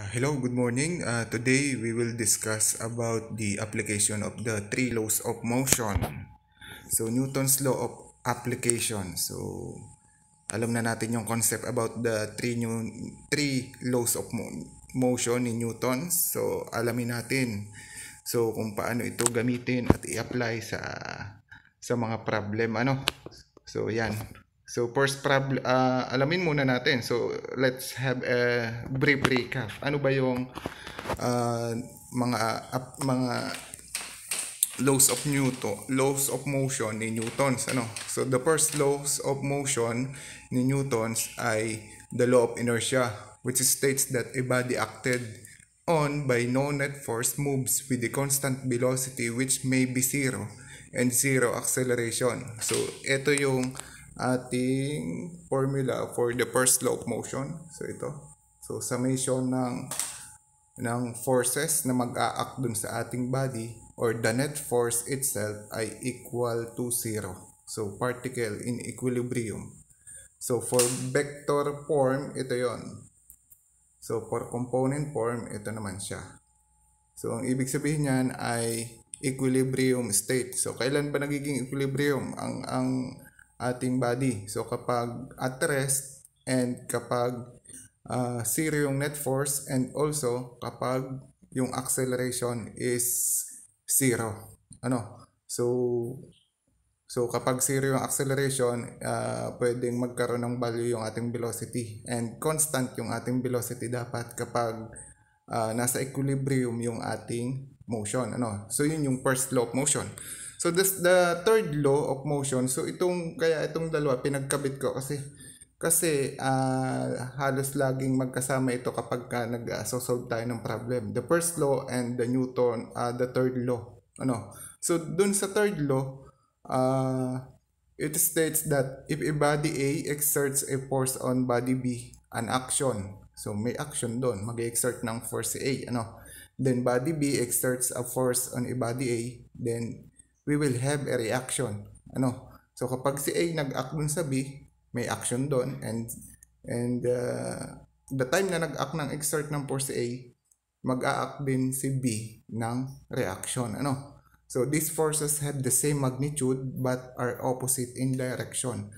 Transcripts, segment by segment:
Ah, hello, good morning. Uh, today we will discuss about the application of the three laws of motion. So Newton's law of application. So alam na natin yung concept about the three new three laws of mo motion ni Newton. So alamin natin so kung paano ito gamitin at i-apply sa sa mga problem ano. So yan. So first problem, uh, ah, alamin muna natin. So let's have a brief recap. Ano ba yung uh, mga uh, mga laws of Newton, laws of motion ni Newtons, ano? So the first laws of motion ni Newtons ay the law of inertia which states that a body acted on by no net force moves with a constant velocity which may be zero and zero acceleration. So ito yung ating formula for the first law of motion. So ito. So summation ng ng forces na mag-a-act dun sa ating body or the net force itself ay equal to 0. So particle in equilibrium. So for vector form, ito yon. So for component form, ito naman siya. So ang ibig sabihin niyan ay equilibrium state. So kailan ba nagiging equilibrium? Ang ang ating body. So kapag at rest and kapag uh, zero yung net force and also kapag yung acceleration is zero. Ano? So so kapag zero yung acceleration, uh, pwedeng magkaroon ng value yung ating velocity and constant yung ating velocity dapat kapag uh, nasa equilibrium yung ating motion. Ano? So yun yung first law of motion. So this the third law of motion. So itong kaya itong dalawa pinagkabit ko kasi kasi uh, halos laging magkasama ito kapag ka nag-solve ah, tayo ng problem. The first law and the Newton, uh, the third law. Ano? So dun sa third law, uh, it states that if a body A exerts a force on body B, an action. So may action doon, mag-exert ng force A, ano? Then body B exerts a force on a body A, then we will have a reaction. Ano? So kapag si A nag-act dun sa B, may action doon and and uh, the time na nag-act ng exert ng force si A, mag act din si B ng reaction. Ano? So these forces have the same magnitude but are opposite in direction.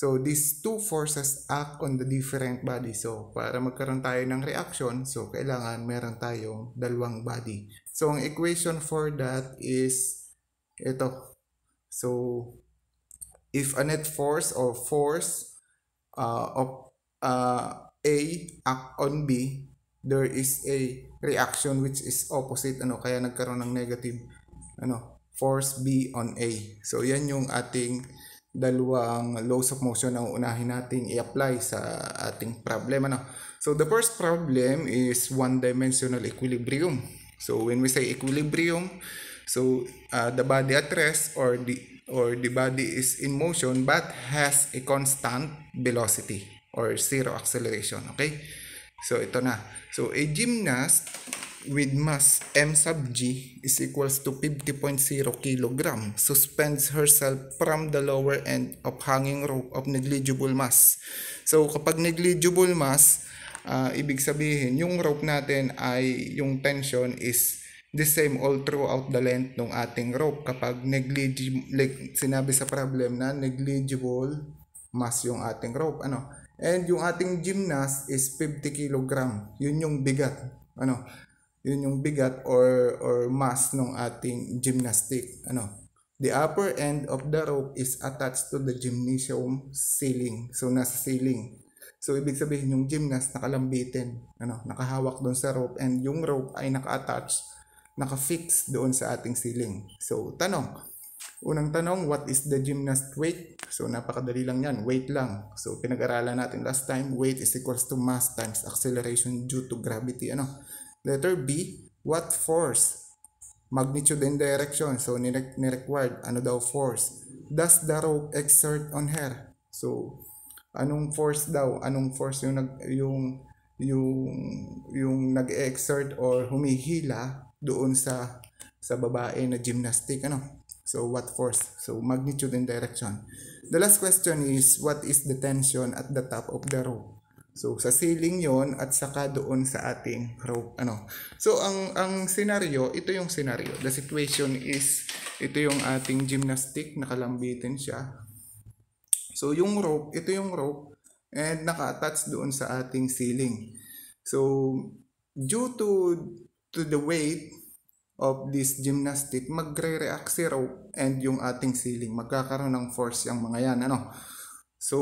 So these two forces act on the different body. So para magkaroon tayo ng reaction, so kailangan meron tayong dalawang body. So ang equation for that is ito. So, if a net force or force uh, of uh, A act on B, there is a reaction which is opposite ano kaya nagkaroon ng negative ano force B on A. So yan yung ating dalawang laws of motion na unahin nating i-apply sa ating problem ano So the first problem is one dimensional equilibrium. So when we say equilibrium, So uh, the body at rest or the or the body is in motion but has a constant velocity or zero acceleration. Okay? So ito na. So a gymnast with mass m sub g is equals to 50.0 kilogram suspends herself from the lower end of hanging rope of negligible mass. So kapag negligible mass, uh, ibig sabihin yung rope natin ay yung tension is the same all throughout the length ng ating rope. Kapag negligible, like sinabi sa problem na negligible mass yung ating rope. Ano? And yung ating gymnast is 50 kg. Yun yung bigat. Ano? Yun yung bigat or, or mass ng ating gymnastic. Ano? The upper end of the rope is attached to the gymnasium ceiling. So, nasa ceiling. So, ibig sabihin yung gymnast nakalambitin, ano, nakahawak doon sa rope and yung rope ay naka-attach naka-fix doon sa ating ceiling. So, tanong. Unang tanong, what is the gymnast weight? So, napakadali lang yan. Weight lang. So, pinag-aralan natin last time, weight is equals to mass times acceleration due to gravity. Ano? Letter B, what force? Magnitude and direction. So, nirequired. Ano daw force? Does the rope exert on her? So, anong force daw? Anong force yung, nag, yung, yung, yung nag-exert or humihila doon sa sa babae na gymnastic ano so what force so magnitude and direction the last question is what is the tension at the top of the rope so sa ceiling yon at saka doon sa ating rope ano so ang ang scenario ito yung scenario the situation is ito yung ating gymnastic nakalambitin siya so yung rope ito yung rope and naka-attach doon sa ating ceiling so due to to the weight of this gymnastic, magre-react zero and yung ating ceiling. Magkakaroon ng force yung mga yan. Ano? So,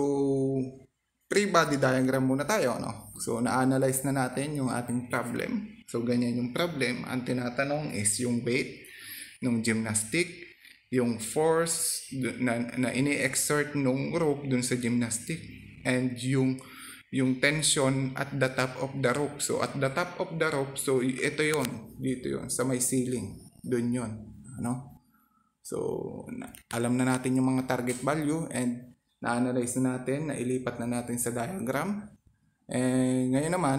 free body diagram muna tayo. Ano? So, na-analyze na natin yung ating problem. So, ganyan yung problem. Ang tinatanong is yung weight ng gymnastic, yung force na, na ini-exert ng rope dun sa gymnastic, and yung yung tension at the top of the rope. So at the top of the rope, so ito yon dito yon sa may ceiling. Doon yon ano? So alam na natin yung mga target value and na-analyze na natin, nailipat na natin sa diagram. And eh, ngayon naman,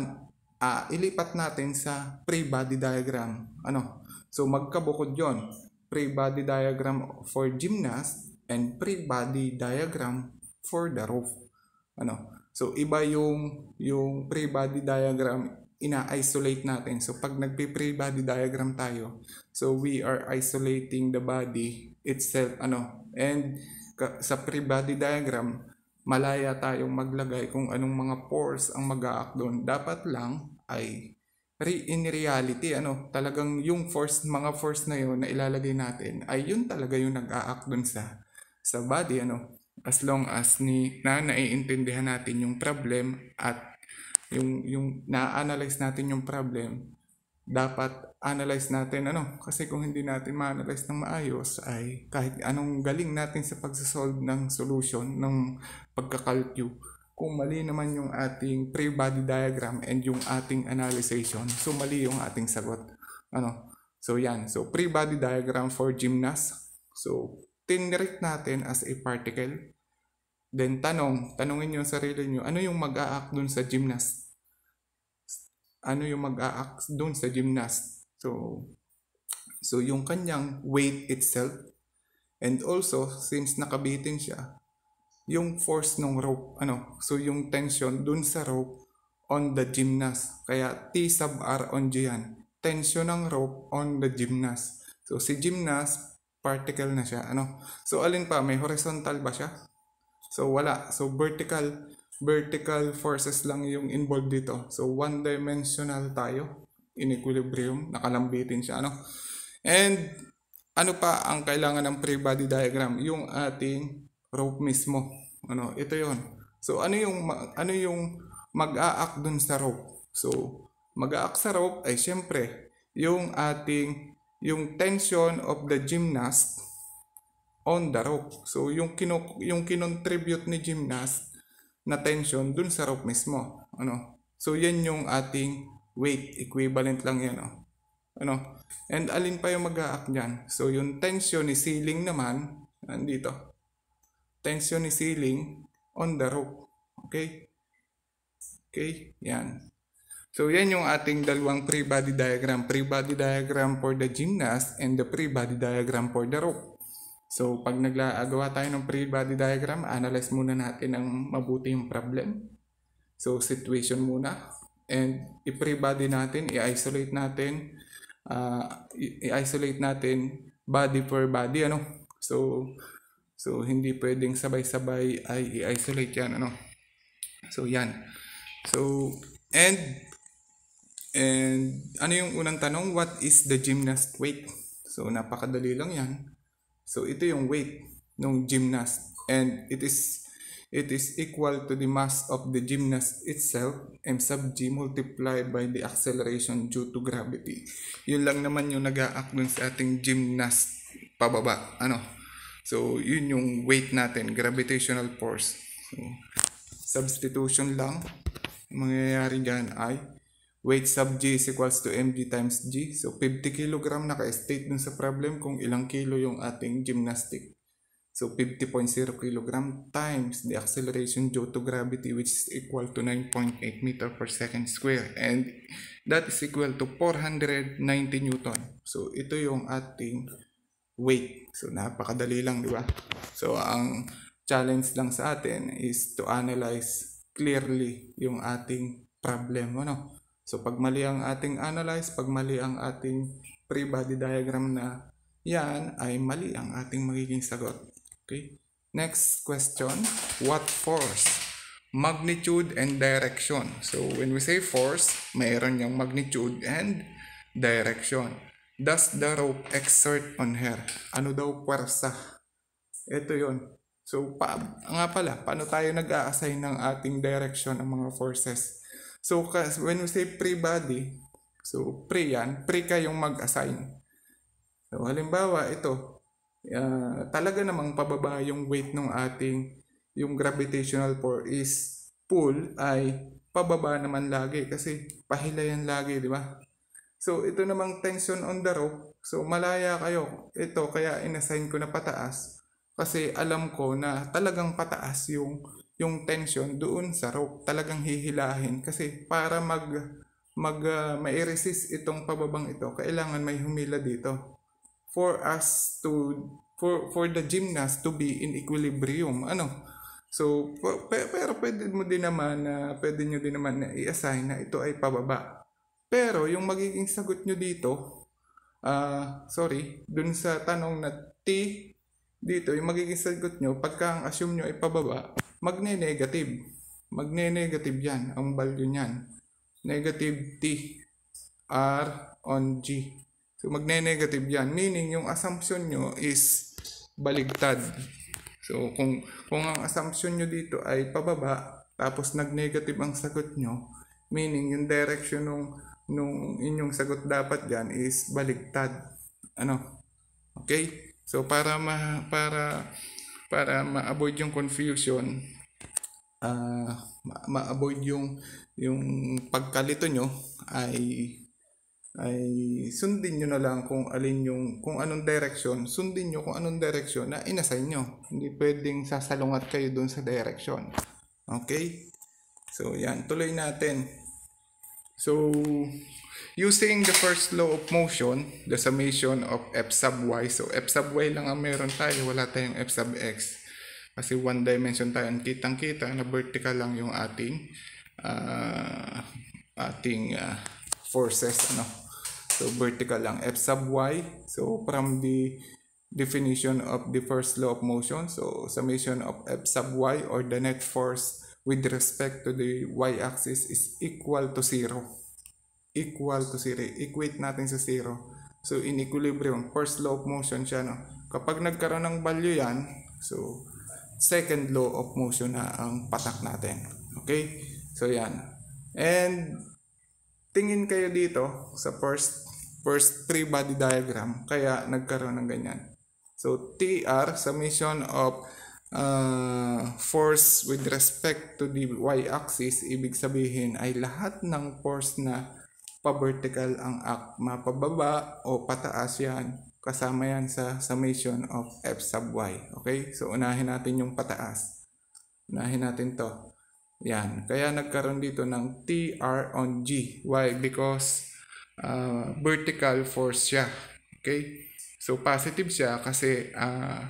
uh, ilipat natin sa free body diagram. Ano? So magkabukod yon free body diagram for gymnast and free body diagram for the roof. Ano? So iba yung yung free body diagram ina-isolate natin. So pag nagpe-free body diagram tayo, so we are isolating the body itself ano. And sa free body diagram, malaya tayong maglagay kung anong mga force ang mag-aact doon. Dapat lang ay re- in reality ano, talagang yung force mga force na yon na ilalagay natin ay yun talaga yung nag-aact doon sa sa body ano as long as ni na naiintindihan natin yung problem at yung yung na-analyze natin yung problem dapat analyze natin ano kasi kung hindi natin ma-analyze ng maayos ay kahit anong galing natin sa pagsasolve ng solution ng pagkakalcu kung mali naman yung ating free body diagram and yung ating analyzation so mali yung ating sagot ano so yan so free body diagram for gymnast so tinrate natin as a particle. Then tanong, tanungin niyo sarili niyo, ano yung mag-a-act dun sa gymnast? Ano yung mag-a-act dun sa gymnast? So, so yung kanyang weight itself and also since nakabitin siya, yung force ng rope, ano, so yung tension dun sa rope on the gymnast. Kaya T sub R on G yan. Tension ng rope on the gymnast. So si gymnast particle na siya. Ano? So, alin pa? May horizontal ba siya? So, wala. So, vertical, vertical forces lang yung involved dito. So, one-dimensional tayo. In equilibrium. Nakalambitin siya. Ano? And, ano pa ang kailangan ng free body diagram? Yung ating rope mismo. Ano? Ito yon So, ano yung, ano yung mag-aak dun sa rope? So, mag-aak sa rope ay syempre yung ating yung tension of the gymnast on the rope. So yung kino yung kinontribute ni gymnast na tension dun sa rope mismo, ano? So yan yung ating weight equivalent lang yan, oh. Ano? And alin pa yung mag-a-act diyan? So yung tension ni ceiling naman nandito. Tension ni ceiling on the rope. Okay? Okay, yan. So yan yung ating dalawang free body diagram. Free body diagram for the gymnast and the free body diagram for the rope. So pag naglagawa tayo ng free body diagram, analyze muna natin ang mabuti yung problem. So situation muna. And i-free body natin, i-isolate natin, uh, i-isolate natin body for body ano. So so hindi pwedeng sabay-sabay ay i-isolate yan ano. So yan. So and And ano yung unang tanong? What is the gymnast weight? So napakadali lang yan. So ito yung weight ng gymnast and it is it is equal to the mass of the gymnast itself m sub g multiplied by the acceleration due to gravity. Yun lang naman yung nag-a-act dun sa ating gymnast pababa. Ano? So, yun yung weight natin, gravitational force. So, substitution lang. Ang mangyayari dyan ay weight sub g is equals to mg times g. So 50 kg naka-state dun sa problem kung ilang kilo yung ating gymnastic. So 50.0 kg times the acceleration due to gravity which is equal to 9.8 meter per second square and that is equal to 490 newton. So ito yung ating weight. So napakadali lang, di ba? So ang challenge lang sa atin is to analyze clearly yung ating problem, ano? So pag mali ang ating analyze, pag mali ang ating free body diagram na yan ay mali ang ating magiging sagot. Okay? Next question, what force? Magnitude and direction. So when we say force, mayroon yung magnitude and direction. Does the rope exert on her? Ano daw pwersa? Ito yon. So pa nga pala, paano tayo nag-a-assign ng ating direction ng mga forces? So, when we say pre-body, so pre yan, pre kayong mag-assign. So, halimbawa, ito, uh, talaga namang pababa yung weight ng ating, yung gravitational force is pull ay pababa naman lagi kasi pahilayan lagi, di ba? So, ito namang tension on the rope. So, malaya kayo. Ito, kaya inassign ko na pataas. Kasi alam ko na talagang pataas yung yung tension doon sa rope talagang hihilahin kasi para mag mag uh, ah, mai-resist itong pababang ito kailangan may humila dito for us to for for the gymnast to be in equilibrium ano so pero pwede mo din naman na uh, pwede niyo din naman na i-assign na ito ay pababa pero yung magiging sagot niyo dito uh, sorry dun sa tanong na T dito yung magiging sagot niyo pagka ang assume nyo ay pababa magne-negative. Magne-negative yan, ang value niyan. Negative T R on G. So magne-negative yan, meaning yung assumption nyo is baligtad. So kung, kung ang assumption nyo dito ay pababa, tapos nag-negative ang sagot nyo, meaning yung direction nung, nung inyong sagot dapat yan is baligtad ano okay so para ma, para para ma-avoid yung confusion, uh, ma-avoid yung yung pagkalito nyo ay ay sundin nyo na lang kung alin yung kung anong direction sundin nyo kung anong direction na inassign nyo hindi pwedeng sasalungat kayo dun sa direction okay so yan tuloy natin so Using the first law of motion, the summation of F sub y. So, F sub y lang ang meron tayo. Wala tayong F sub x. Kasi one dimension tayo. Ang kitang-kita na vertical lang yung ating uh, ating uh, forces. Ano? So, vertical lang. F sub y. So, from the definition of the first law of motion. So, summation of F sub y or the net force with respect to the y-axis is equal to 0 equal to zero. Equate natin sa zero. So, in equilibrium, first law of motion siya, no? Kapag nagkaroon ng value yan, so, second law of motion na ang patak natin. Okay? So, yan. And, tingin kayo dito sa first first three body diagram kaya nagkaroon ng ganyan. So TR summation of uh, force with respect to the y-axis ibig sabihin ay lahat ng force na pa-vertical ang akma pababa o pataas yan kasama yan sa summation of f sub y. Okay? So, unahin natin yung pataas. Unahin natin to. Yan. Kaya nagkaroon dito ng TR on G. Why? Because uh, vertical force siya. Okay? So, positive siya kasi uh,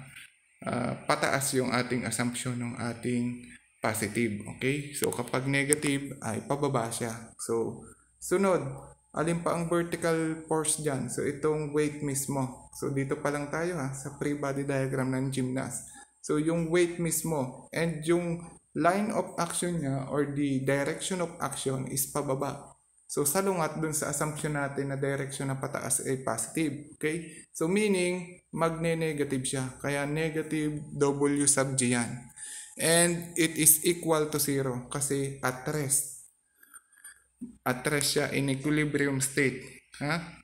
uh, pataas yung ating assumption ng ating positive. Okay? So, kapag negative ay pababa siya. So, sunod, Alin pa ang vertical force dyan? So itong weight mismo. So dito pa lang tayo ha, sa free body diagram ng gymnast. So yung weight mismo and yung line of action niya or the direction of action is pababa. So salungat dun sa assumption natin na direction na pataas ay positive. Okay? So meaning magne-negative siya. Kaya negative W sub G yan. And it is equal to 0 kasi at rest at rest siya in equilibrium state. Ha?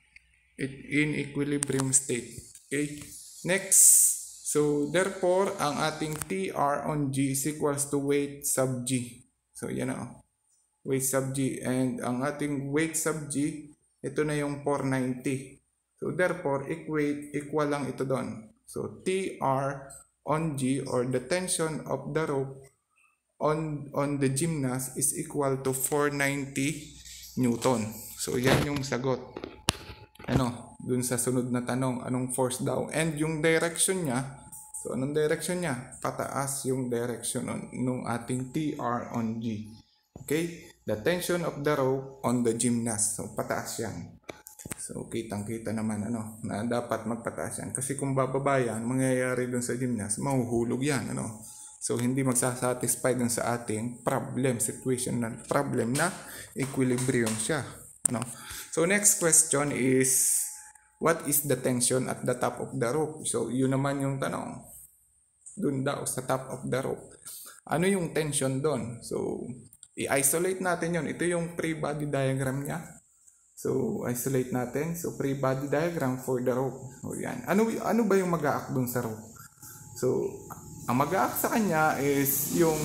in equilibrium state. Okay? Next. So, therefore, ang ating TR on G is equals to weight sub G. So, yan na. Oh. Weight sub G. And ang ating weight sub G, ito na yung 490. So, therefore, equate, equal lang ito doon. So, TR on G or the tension of the rope on on the gymnast is equal to 490 newton. So yan yung sagot. Ano, dun sa sunod na tanong, anong force daw? And yung direction niya, so anong direction niya? Pataas yung direction on, nung ating TR on G. Okay? The tension of the rope on the gymnast. So pataas yan. So kitang-kita naman ano, na dapat magpataas yan. Kasi kung bababa yan, mangyayari dun sa gymnast, mahuhulog yan. Ano? So, hindi magsasatisfy dun sa ating problem, situational problem na equilibrium siya. No? So, next question is, what is the tension at the top of the rope? So, yun naman yung tanong. Dun daw, sa top of the rope. Ano yung tension doon? So, i-isolate natin yon Ito yung free body diagram niya. So, isolate natin. So, free body diagram for the rope. O, yan. Ano, ano ba yung mag-act dun sa rope? So, ang mag-act sa kanya is yung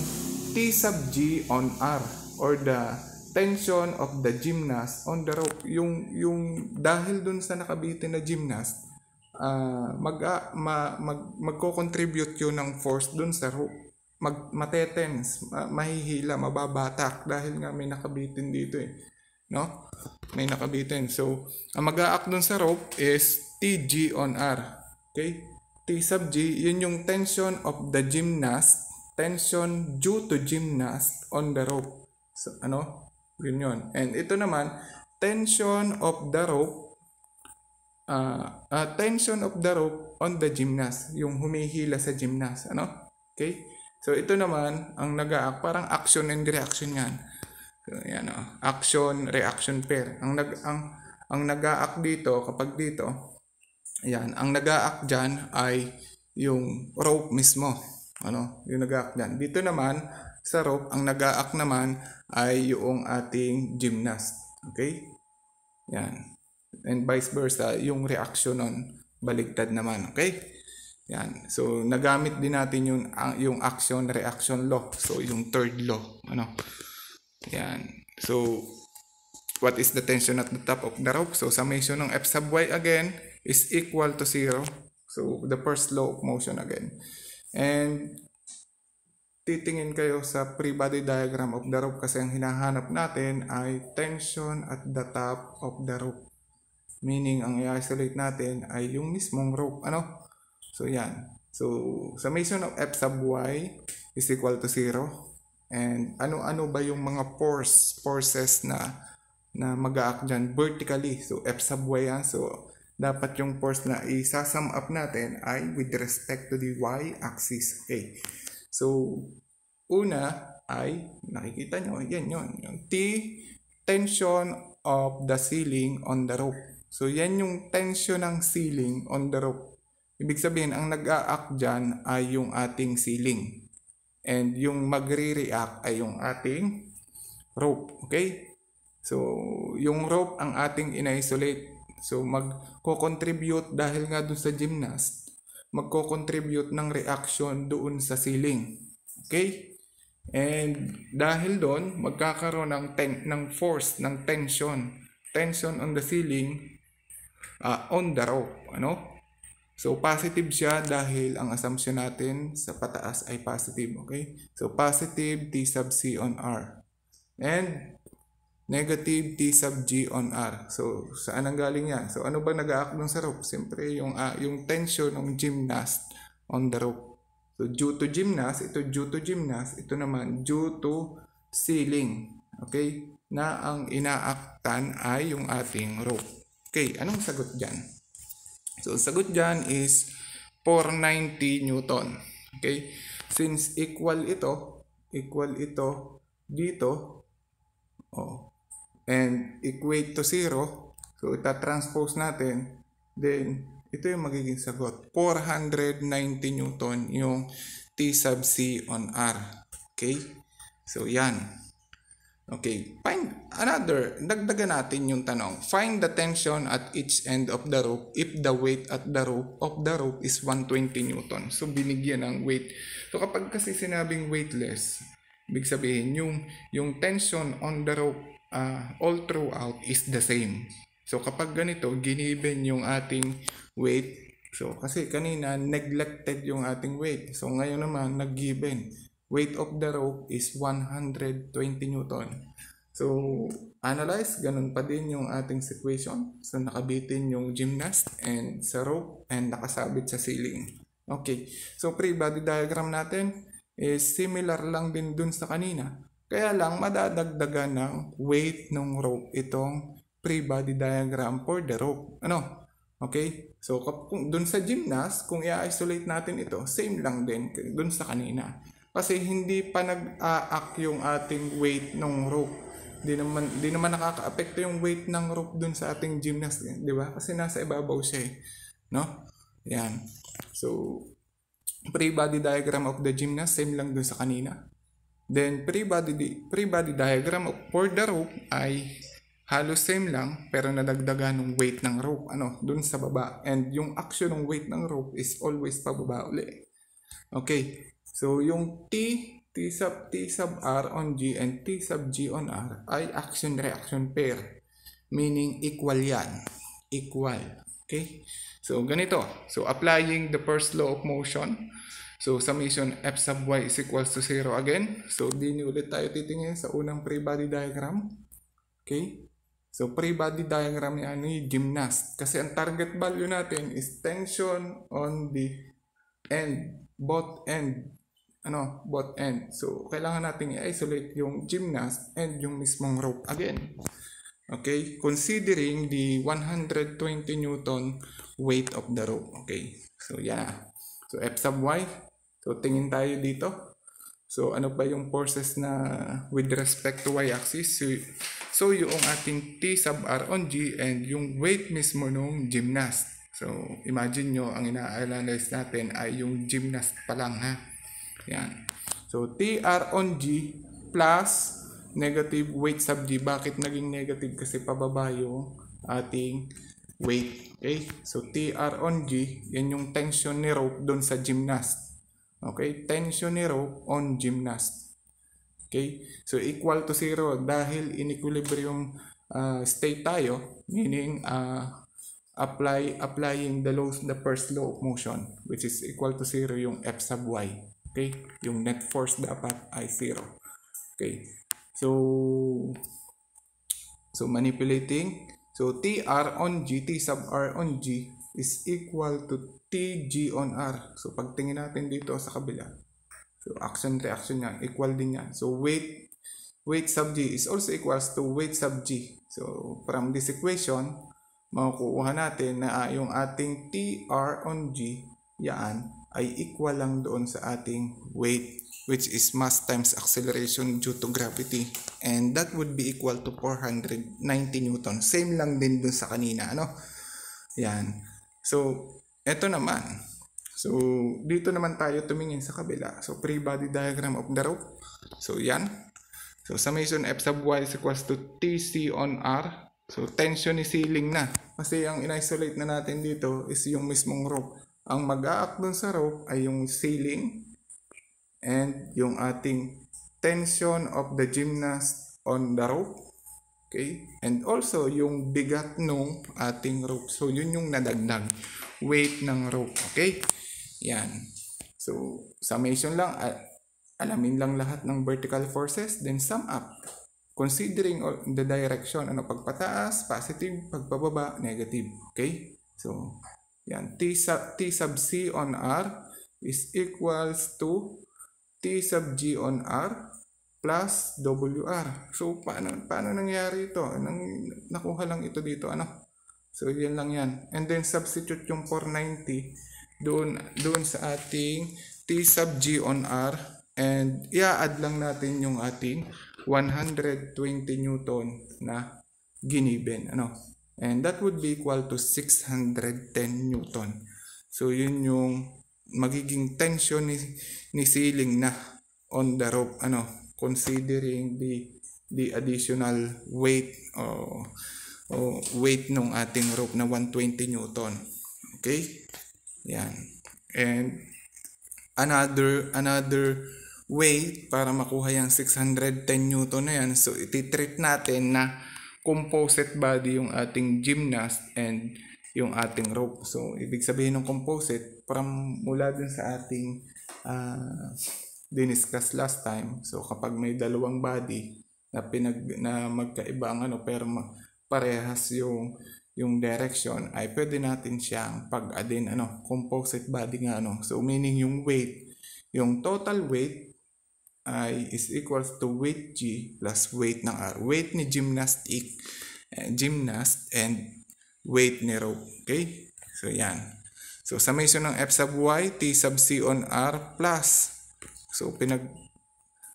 T sub G on R or the tension of the gymnast on the rope. Yung, yung dahil dun sa nakabitin na gymnast, uh, ah, mag, uh, ma, mag, magko-contribute yun ng force dun sa rope. Mag, matetense, ma, mahihila, mababatak dahil nga may nakabitin dito eh. No? May nakabitin. So, ang mag-a-act dun sa rope is TG on R. Okay? T sub G, yun yung tension of the gymnast, tension due to gymnast on the rope. So, ano? Yun yun. And ito naman, tension of the rope, uh, uh, tension of the rope on the gymnast, yung humihila sa gymnast, ano? Okay? So, ito naman, ang nag parang action and reaction yan. So, yan, oh. action, reaction pair. Ang nag, ang, ang nag dito, kapag dito, Ayan, ang nag-a-act dyan ay yung rope mismo. Ano, yung nag-a-act dyan. Dito naman, sa rope, ang nag-a-act naman ay yung ating gymnast. Okay? Yan. And vice versa, yung reaction nun, baligtad naman. Okay? Yan. So, nagamit din natin yung, yung action-reaction law. So, yung third law. Ano? Yan. So, what is the tension at the top of the rope? So, summation ng F sub Y again is equal to zero. So, the first law of motion again. And, titingin kayo sa free body diagram of the rope kasi ang hinahanap natin ay tension at the top of the rope. Meaning, ang i-isolate natin ay yung mismong rope. Ano? So, yan. So, summation of F sub Y is equal to 0. And ano-ano ba yung mga force, forces na na mag-act dyan vertically. So, F sub Y yan. Ah. So, dapat yung force na isasum up natin ay with respect to the y-axis. Okay. So, una ay, nakikita nyo, yan yun, yung T, tension of the ceiling on the rope. So, yan yung tension ng ceiling on the rope. Ibig sabihin, ang nag-a-act dyan ay yung ating ceiling. And yung magre-react ay yung ating rope. Okay? So, yung rope ang ating in-isolate So magko-contribute dahil nga doon sa gymnast, magko-contribute ng reaction doon sa ceiling. Okay? And dahil doon, magkakaroon ng, ten- ng force, ng tension. Tension on the ceiling, uh, on the rope. Ano? So, positive siya dahil ang assumption natin sa pataas ay positive. Okay? So, positive T sub C on R. And negative T sub G on R. So, saan ang galing yan? So, ano ba nag-act dun sa rope? Siyempre, yung, uh, yung tension ng gymnast on the rope. So, due to gymnast, ito due to gymnast, ito naman due to ceiling. Okay? Na ang inaaktan ay yung ating rope. Okay, anong sagot dyan? So, sagot dyan is 490 Newton. Okay? Since equal ito, equal ito dito, oh, and equate to 0. So, ita-transpose natin. Then, ito yung magiging sagot. 490 Newton yung T sub C on R. Okay? So, yan. Okay, find another, dagdagan natin yung tanong. Find the tension at each end of the rope if the weight at the rope of the rope is 120 Newton. So, binigyan ng weight. So, kapag kasi sinabing weightless, big sabihin yung, yung tension on the rope uh, all throughout is the same. So kapag ganito, giniven yung ating weight. So kasi kanina neglected yung ating weight. So ngayon naman nag-given. Weight of the rope is 120 newton. So analyze, ganun pa din yung ating equation. So nakabitin yung gymnast and sa rope and nakasabit sa ceiling. Okay, so pre-body diagram natin is similar lang din dun sa kanina. Kaya lang madadagdagan ng weight ng rope itong free body diagram for the rope. Ano? Okay? So kung dun sa gymnast, kung i-isolate natin ito, same lang din dun sa kanina. Kasi hindi pa nag act yung ating weight ng rope. Di naman, di naman nakaka-apekto yung weight ng rope dun sa ating gymnast. Eh, di ba? Kasi nasa ibabaw siya eh. No? Yan. So, free body diagram of the gymnast, same lang dun sa kanina. Then, free body, di- free body diagram for the rope ay halos same lang pero nadagdagan ng weight ng rope ano, dun sa baba. And yung action ng weight ng rope is always pababa uli. Okay, so yung T, T sub T sub R on G and T sub G on R ay action-reaction pair. Meaning equal yan. Equal. Okay? So, ganito. So, applying the first law of motion, So, summation F sub y is equals to 0 again. So, din ulit tayo titingin sa unang free body diagram. Okay? So, free body diagram yan ni ano, gymnast. Kasi ang target value natin is tension on the end, both end. Ano, both end. So, kailangan nating i-isolate yung gymnast and yung mismong rope again. Okay, considering the 120 newton weight of the rope. Okay, so yan na. So F sub y So tingin tayo dito. So ano ba yung forces na with respect to y-axis? So, so yung ating T sub R on G and yung weight mismo nung gymnast. So imagine nyo ang ina-analyze natin ay yung gymnast pa lang ha. Yan. So T R on G plus negative weight sub G. Bakit naging negative? Kasi pababa yung ating weight. Okay? So T R on G, yan yung tension ni rope doon sa gymnast. Okay? Tension ni rho on gymnast. Okay? So, equal to zero dahil in equilibrium uh, ah, state tayo, meaning uh, apply applying the laws the first law of motion which is equal to zero yung F sub y. Okay? Yung net force dapat ay zero. Okay? So, so manipulating. So, TR on G, T sub R on G is equal to TG on R. So, pagtingin natin dito sa kabila. So, action reaction yan. Equal din yan. So, weight weight sub G is also equals to weight sub G. So, from this equation, makukuha natin na yung ating TR on G, yan, ay equal lang doon sa ating weight which is mass times acceleration due to gravity and that would be equal to 490 newton same lang din doon sa kanina ano yan so ito naman. So, dito naman tayo tumingin sa kabila. So, free body diagram of the rope. So, yan. So, summation F sub Y is equals to TC on R. So, tension ni ceiling na. Kasi ang in-isolate na natin dito is yung mismong rope. Ang mag a sa rope ay yung ceiling and yung ating tension of the gymnast on the rope. Okay? And also, yung bigat nung ating rope. So, yun yung nadagdag weight ng rope. Okay? Yan. So, summation lang, alamin lang lahat ng vertical forces, then sum up. Considering the direction, ano, pagpataas, positive, pagpababa, negative. Okay? So, yan. T sub, T sub C on R is equals to T sub G on R plus WR. So, paano, paano nangyari ito? Nang, nakuha lang ito dito, ano? So, yun lang yan. And then, substitute yung 490 doon, doon sa ating T sub G on R. And, i-add lang natin yung ating 120 Newton na giniben. Ano? And that would be equal to 610 Newton. So, yun yung magiging tension ni, ni ceiling na on the rope. Ano? Considering the the additional weight or uh, o weight ng ating rope na 120 newton. Okay? Yan. And another another way para makuha yung 610 newton na yan. So ititreat natin na composite body yung ating gymnast and yung ating rope. So ibig sabihin ng composite from mula din sa ating uh, diniscuss last time. So kapag may dalawang body na pinag na magkaiba ang ano pero ma, parehas yung yung direction ay pwede natin siyang pag-adin ano composite body nga ano so meaning yung weight yung total weight ay is equals to weight G plus weight ng R weight ni gymnastic uh, gymnast and weight ni rope okay so yan so summation ng F sub Y T sub C on R plus so pinag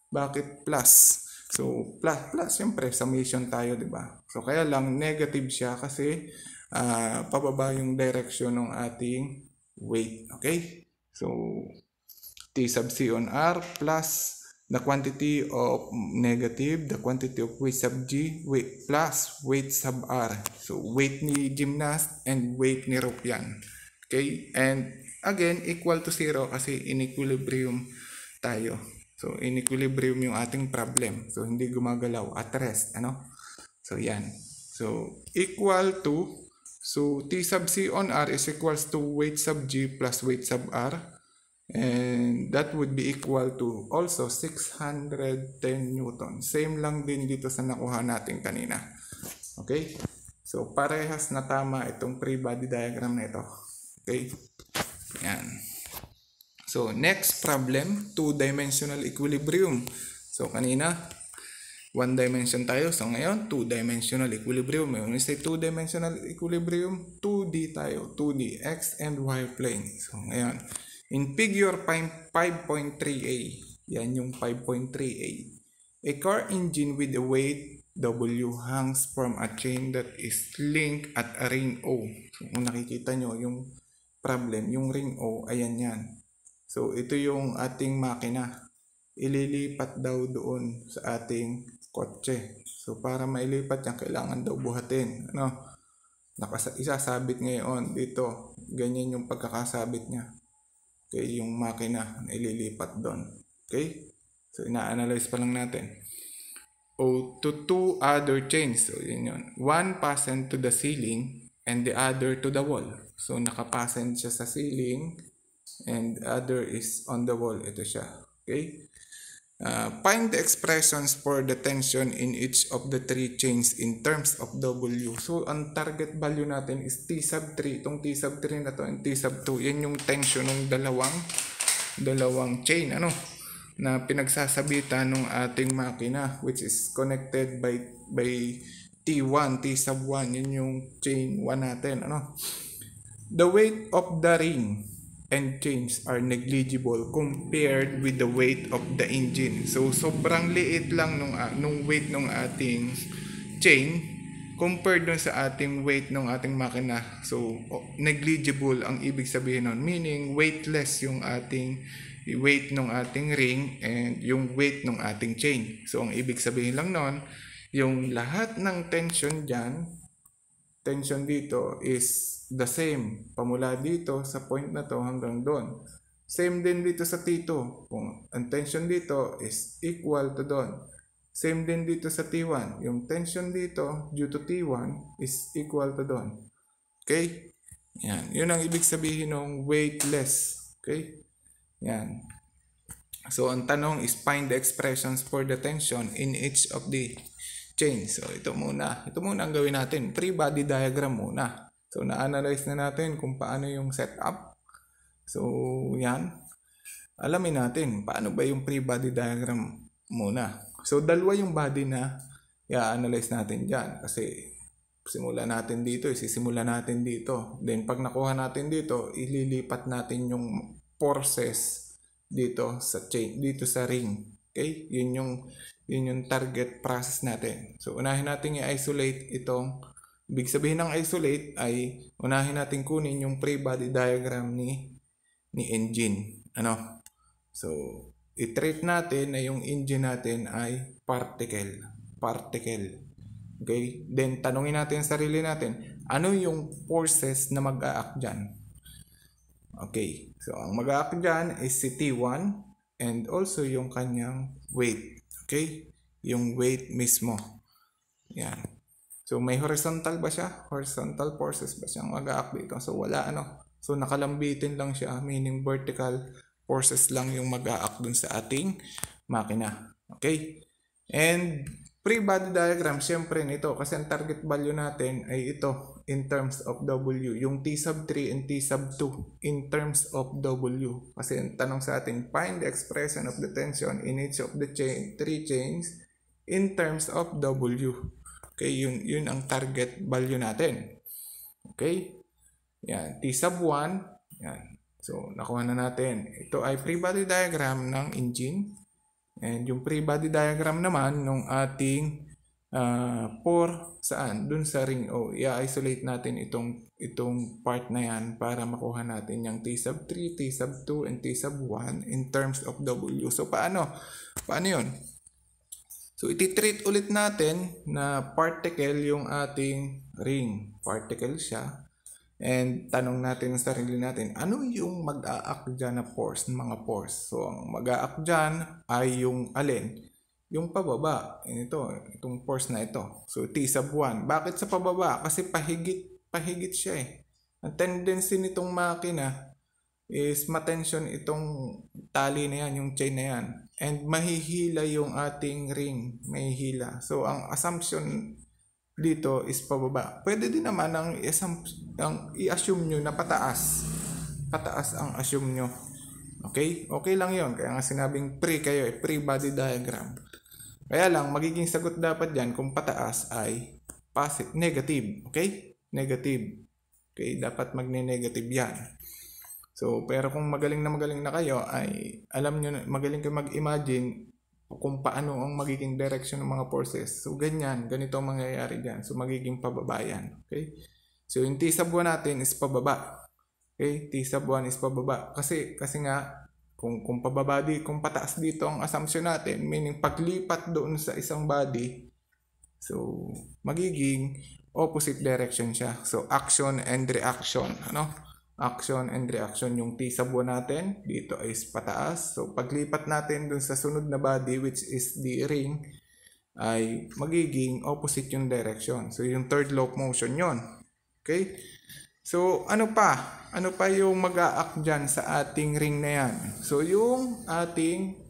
bakit plus So, plus, plus, siyempre, summation tayo, di ba? So, kaya lang, negative siya kasi uh, pababa yung direction ng ating weight, okay? So, T sub C on R plus the quantity of negative, the quantity of weight sub G, weight plus weight sub R. So, weight ni gymnast and weight ni rope yan. Okay? And, again, equal to zero kasi in equilibrium tayo. So, in equilibrium yung ating problem. So, hindi gumagalaw. At rest. Ano? So, yan. So, equal to, so, T sub C on R is equals to weight sub G plus weight sub R. And that would be equal to also 610 Newton. Same lang din dito sa nakuha natin kanina. Okay? So, parehas na tama itong free body diagram na ito. Okay? Yan. So, next problem, two-dimensional equilibrium. So, kanina, one dimension tayo. So, ngayon, two-dimensional equilibrium. When we say two-dimensional equilibrium, 2D tayo. 2D, X and Y plane. So, ngayon, in figure 5.3a, yan yung 5.3a. A car engine with a weight W hangs from a chain that is linked at a ring O. So, kung nakikita nyo, yung problem, yung ring O, ayan yan. So ito yung ating makina. Ililipat daw doon sa ating kotse. So para mailipat yan, kailangan daw buhatin. Ano? Nakas isasabit ngayon dito. Ganyan yung pagkakasabit niya. Okay, yung makina na ililipat doon. Okay? So ina-analyze pa lang natin. O oh, to two other chains. So yun yun. One fastened to the ceiling and the other to the wall. So nakapasen siya sa ceiling and other is on the wall. Ito siya. Okay? Uh, find the expressions for the tension in each of the three chains in terms of W. So, ang target value natin is T sub 3. Itong T sub 3 na to and T sub 2. Yan yung tension ng dalawang dalawang chain ano na pinagsasabitan ng ating makina which is connected by by T1, T sub 1. Yan yung chain 1 natin. Ano? The weight of the ring and chains are negligible compared with the weight of the engine. So sobrang liit lang nung, uh, nung weight ng ating chain compared dun sa ating weight ng ating makina. So, negligible ang ibig sabihin nun. Meaning, weightless yung ating weight ng ating ring and yung weight ng ating chain. So, ang ibig sabihin lang nun, yung lahat ng tension dyan, tension dito is the same pamula dito sa point na to hanggang doon. Same din dito sa T2. Kung ang tension dito is equal to doon. Same din dito sa T1. Yung tension dito due to T1 is equal to doon. Okay? Yan. Yun ang ibig sabihin ng weightless. Okay? Yan. So, ang tanong is find the expressions for the tension in each of the chains. So, ito muna. Ito muna ang gawin natin. Free body diagram muna. So, na-analyze na natin kung paano yung setup. So, yan. Alamin natin paano ba yung pre-body diagram muna. So, dalawa yung body na i-analyze natin dyan. Kasi, simula natin dito, isisimula natin dito. Then, pag nakuha natin dito, ililipat natin yung forces dito sa chain, dito sa ring. Okay? Yun yung, yun yung target process natin. So, unahin natin i-isolate itong Ibig sabihin ng isolate ay unahin natin kunin yung free body diagram ni ni engine. Ano? So, i-treat natin na yung engine natin ay particle. Particle. Okay? Then, tanungin natin sarili natin, ano yung forces na mag-a-act dyan? Okay. So, ang mag-a-act dyan is si T1 and also yung kanyang weight. Okay? Yung weight mismo. Yan. So may horizontal ba siya? Horizontal forces ba siyang mag-a-act So wala ano. So nakalambitin lang siya, meaning vertical forces lang yung mag-a-act dun sa ating makina. Okay? And free body diagram, syempre nito kasi ang target value natin ay ito in terms of W. Yung T sub 3 and T sub 2 in terms of W. Kasi ang tanong sa atin, find the expression of the tension in each of the chain, three chains in terms of W. Okay, yun, yun ang target value natin. Okay? Yan, T sub 1. Yan. So, nakuha na natin. Ito ay free body diagram ng engine. And yung free body diagram naman ng ating uh, pore saan? Dun sa ring O. I-isolate natin itong, itong part na yan para makuha natin yung T sub 3, T sub 2, and T sub 1 in terms of W. So, paano? Paano yun? So, ititreat ulit natin na particle yung ating ring. Particle siya. And tanong natin sa sarili natin, ano yung mag-a-act dyan na force, mga force? So, ang mag-a-act dyan ay yung alin? Yung pababa. Ito, itong force na ito. So, T sub 1. Bakit sa pababa? Kasi pahigit, pahigit siya eh. Ang tendency nitong makina is matension itong tali na yan, yung chain na yan. And mahihila yung ating ring, mahihila. So ang assumption dito is pababa. Pwede din naman ang, ang i-assume nyo na pataas. Pataas ang assume nyo. Okay? Okay lang yon Kaya nga sinabing pre kayo, eh, pre-body diagram. Kaya lang, magiging sagot dapat dyan kung pataas ay positive, negative. Okay? Negative. Okay, dapat magne-negative yan. So, pero kung magaling na magaling na kayo, ay alam nyo magaling kayo mag-imagine kung paano ang magiging direction ng mga forces. So, ganyan, ganito ang mangyayari dyan. So, magiging pababa yan. Okay? So, yung T sub 1 natin is pababa. Okay? T sub 1 is pababa. Kasi, kasi nga, kung, kung pababa di, kung pataas dito ang assumption natin, meaning paglipat doon sa isang body, so, magiging opposite direction siya. So, action and reaction. Ano? action and reaction. Yung T sub 1 natin, dito is pataas. So, paglipat natin dun sa sunod na body, which is the ring, ay magiging opposite yung direction. So, yung third loop motion yon Okay? So, ano pa? Ano pa yung mag a dyan sa ating ring na yan? So, yung ating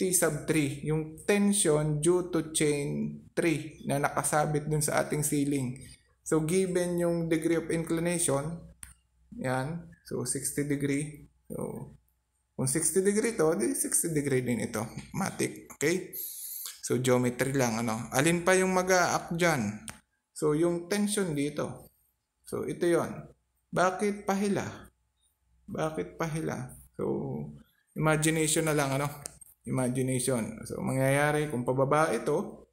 T sub 3, yung tension due to chain 3 na nakasabit dun sa ating ceiling. So, given yung degree of inclination, yan. So, 60 degree. So, kung 60 degree to, di 60 degree din ito. Matic. Okay? So, geometry lang. Ano? Alin pa yung mag-a-up dyan? So, yung tension dito. So, ito yon Bakit pahila? Bakit pahila? So, imagination na lang. Ano? Imagination. So, mangyayari kung pababa ito,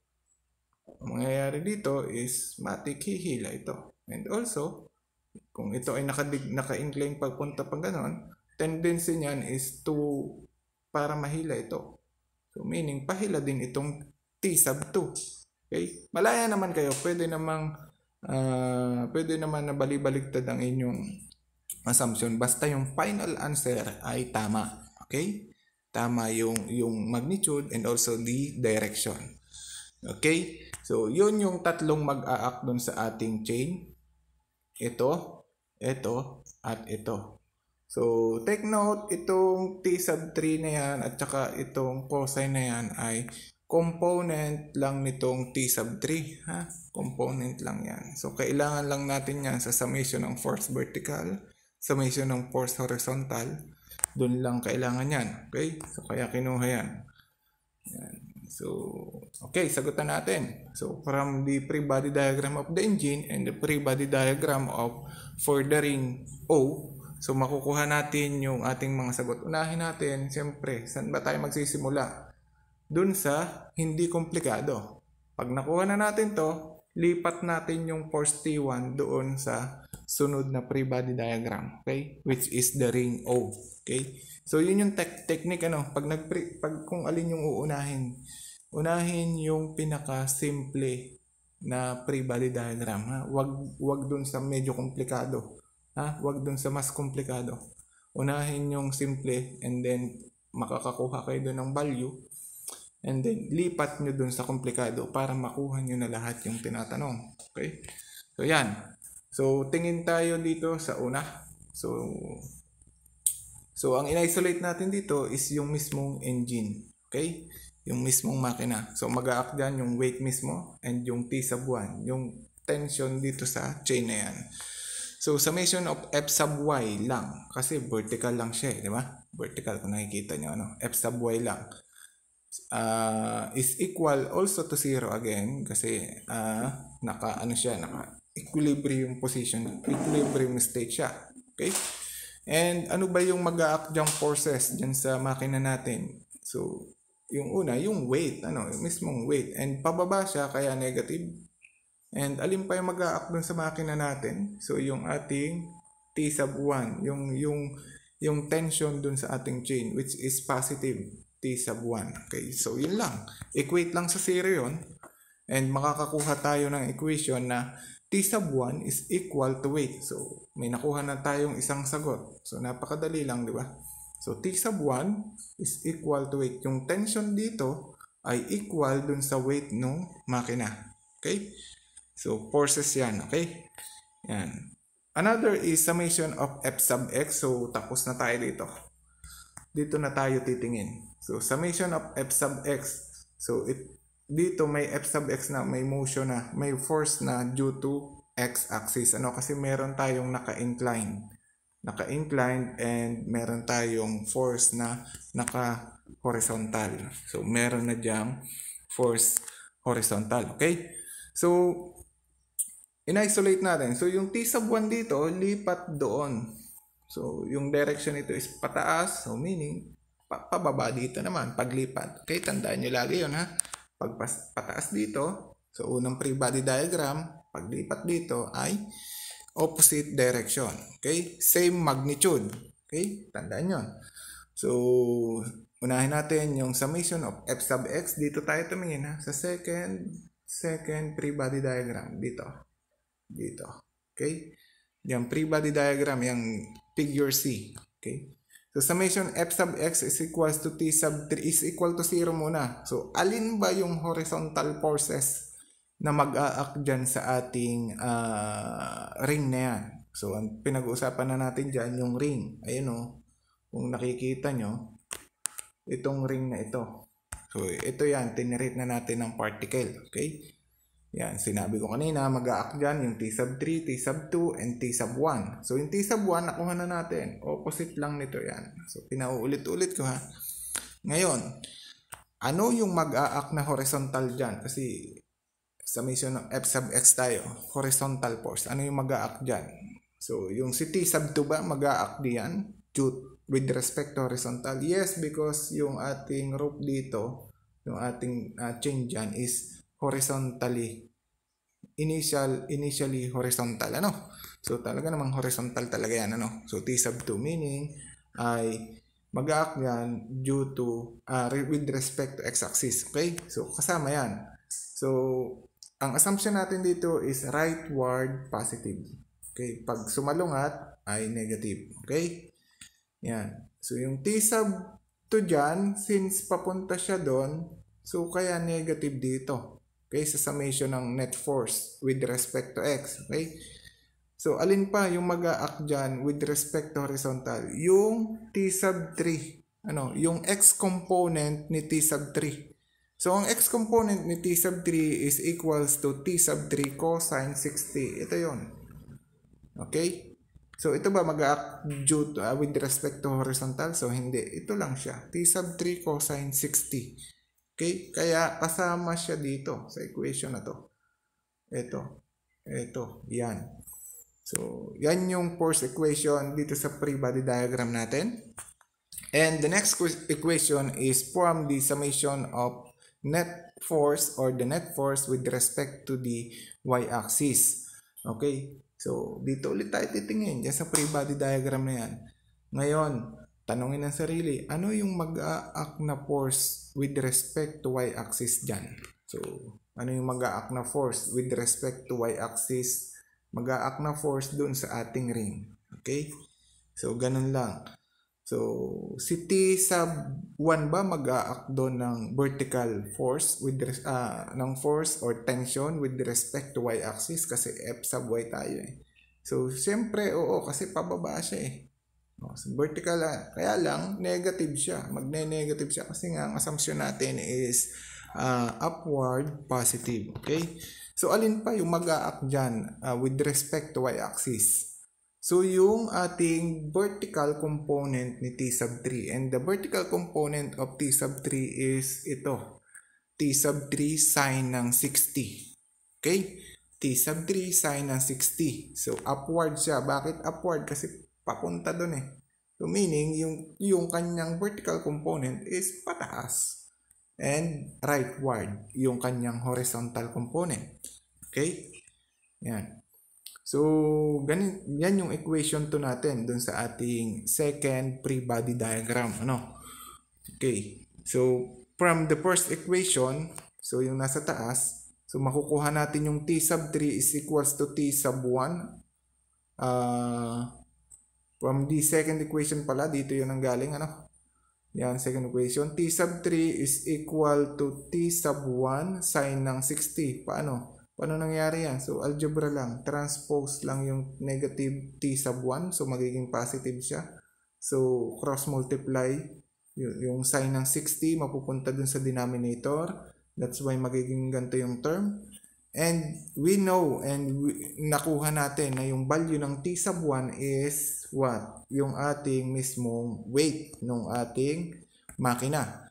ang mangyayari dito is matik hihila ito. And also, kung ito ay nakadig, naka-incline pagpunta pa ganon, tendency niyan is to para mahila ito. So meaning, pahila din itong T sub 2. Okay? Malaya naman kayo, pwede namang uh, pwede naman na balibaliktad ang inyong assumption basta yung final answer ay tama. Okay? Tama yung yung magnitude and also the direction. Okay? So, yun yung tatlong mag-a-act dun sa ating chain. Ito, ito, at ito. So, take note, itong T sub 3 na yan at saka itong cosine na yan ay component lang nitong T sub 3. Ha? Component lang yan. So, kailangan lang natin yan sa summation ng force vertical, summation ng force horizontal. Doon lang kailangan yan. Okay? So, kaya kinuha yan. Yan. So, okay, sagutan natin. So, from the free body diagram of the engine and the free body diagram of for the ring O, so makukuha natin yung ating mga sagot. Unahin natin, siyempre, saan ba tayo magsisimula? Dun sa hindi komplikado. Pag nakuha na natin to, lipat natin yung force T1 doon sa sunod na free body diagram, okay? Which is the ring O, okay? So yun yung te- technique ano, pag nag pag kung alin yung uunahin unahin yung pinaka-simple na pre-body diagram. Ha? Wag, wag dun sa medyo komplikado. Ha? Wag dun sa mas komplikado. Unahin yung simple and then makakakuha kayo dun ng value and then lipat nyo dun sa komplikado para makuha nyo na lahat yung tinatanong. Okay? So, yan. So, tingin tayo dito sa una. So, so ang in-isolate natin dito is yung mismong engine. Okay? yung mismong makina. So mag-act dyan yung weight mismo and yung T sub 1, yung tension dito sa chain na yan. So summation of F sub Y lang kasi vertical lang siya, eh, di ba? Vertical kung nakikita nyo, ano? F sub Y lang uh, is equal also to zero again kasi uh, naka ano siya naka equilibrium position equilibrium state siya okay and ano ba yung mag-a-act forces diyan sa makina natin so yung una, yung weight, ano, yung mismong weight. And pababa siya, kaya negative. And alin pa yung mag a dun sa makina natin? So, yung ating T sub 1, yung, yung, yung tension dun sa ating chain, which is positive, T sub 1. Okay, so yun lang. Equate lang sa zero yun. And makakakuha tayo ng equation na T sub 1 is equal to weight. So, may nakuha na tayong isang sagot. So, napakadali lang, di ba? So, T sub 1 is equal to weight. Yung tension dito ay equal dun sa weight ng makina. Okay? So, forces yan. Okay? Yan. Another is summation of F sub X. So, tapos na tayo dito. Dito na tayo titingin. So, summation of F sub X. So, it, dito may F sub X na, may motion na, may force na due to X axis. Ano? Kasi meron tayong naka-incline naka-inclined and meron tayong force na naka-horizontal. So, meron na diyang force horizontal. Okay? So, in-isolate natin. So, yung T sub 1 dito, lipat doon. So, yung direction nito is pataas. So, meaning, pa pababa dito naman, paglipat. Okay? Tandaan niyo lagi 'yon ha? Pag pataas dito, so, unang free body diagram, paglipat dito ay opposite direction. Okay? Same magnitude. Okay? Tandaan nyo. So, unahin natin yung summation of F sub X. Dito tayo tumingin ha. Sa second, second free body diagram. Dito. Dito. Okay? Yung free body diagram, yung figure C. Okay? So, summation F sub X is equals to T sub 3 is equal to 0 muna. So, alin ba yung horizontal forces na mag-a-act dyan sa ating uh, ring na yan. So, ang pinag-uusapan na natin dyan yung ring. Ayun o, oh. kung nakikita nyo, itong ring na ito. So, ito yan, tinirate na natin ng particle. Okay? Yan, sinabi ko kanina, mag-a-act dyan yung T sub 3, T sub 2, and T sub 1. So, yung T sub 1, nakuha na natin. Opposite lang nito yan. So, pinauulit-ulit ko ha. Ngayon, ano yung mag a na horizontal dyan? Kasi summation ng F sub x tayo, horizontal force. Ano yung mag-a-act dyan? So, yung si T sub 2 ba, mag-a-act diyan due, with respect to horizontal? Yes, because yung ating rope dito, yung ating uh, chain dyan is horizontally initial initially horizontal ano so talaga namang horizontal talaga yan ano so T sub 2 meaning ay mag-act yan due to uh, with respect to x-axis okay so kasama yan so ang assumption natin dito is rightward positive. Okay, pag sumalungat ay negative. Okay? Yan. So yung T sub 2 dyan, since papunta siya doon, so kaya negative dito. Okay, sa summation ng net force with respect to x. Okay? So alin pa yung mag act dyan with respect to horizontal? Yung T sub 3. Ano? Yung x component ni T sub 3. So, ang x component ni t sub 3 is equals to t sub 3 cosine 60. Ito yon Okay? So, ito ba mag-act due uh, with respect to horizontal? So, hindi. Ito lang siya. t sub 3 cosine 60. Okay? Kaya, kasama siya dito sa equation na to. Ito. Ito. Yan. So, yan yung force equation dito sa free body diagram natin. And the next equation is from the summation of net force or the net force with respect to the y-axis. Okay? So, dito ulit tayo titingin. Diyan sa free body diagram na yan. Ngayon, tanungin ang sarili, ano yung mag-a-act na force with respect to y-axis dyan? So, ano yung mag-a-act na force with respect to y-axis? Mag-a-act na force dun sa ating ring. Okay? So, ganun lang. So, si T sub 1 ba mag a doon ng vertical force with uh, ng force or tension with respect to y-axis kasi F sub y tayo eh. So, siyempre, oo, kasi pababa siya eh. No, so vertical, ah, kaya lang, negative siya. Magne-negative siya kasi nga ang assumption natin is uh, upward positive. Okay? So, alin pa yung mag-a-act dyan uh, with respect to y-axis? So yung ating vertical component ni T sub 3 and the vertical component of T sub 3 is ito. T sub 3 sine ng 60. Okay? T sub 3 sine ng 60. So upward siya. Bakit upward? Kasi papunta doon eh. So meaning yung, yung kanyang vertical component is pataas and rightward yung kanyang horizontal component. Okay? Yan. So, ganin, yan yung equation to natin dun sa ating second free body diagram. Ano? Okay. So, from the first equation, so yung nasa taas, so makukuha natin yung T sub 3 is equals to T sub 1. Uh, ah, from the second equation pala, dito yun ang galing. Ano? Yan, second equation. T sub 3 is equal to T sub 1 sine ng 60. Paano? Paano nangyari yan? So, algebra lang. Transpose lang yung negative t sub 1. So, magiging positive siya. So, cross-multiply yung sign ng 60 mapupunta dun sa denominator. That's why magiging ganito yung term. And we know and we, nakuha natin na yung value ng t sub 1 is what? Yung ating mismong weight ng ating makina.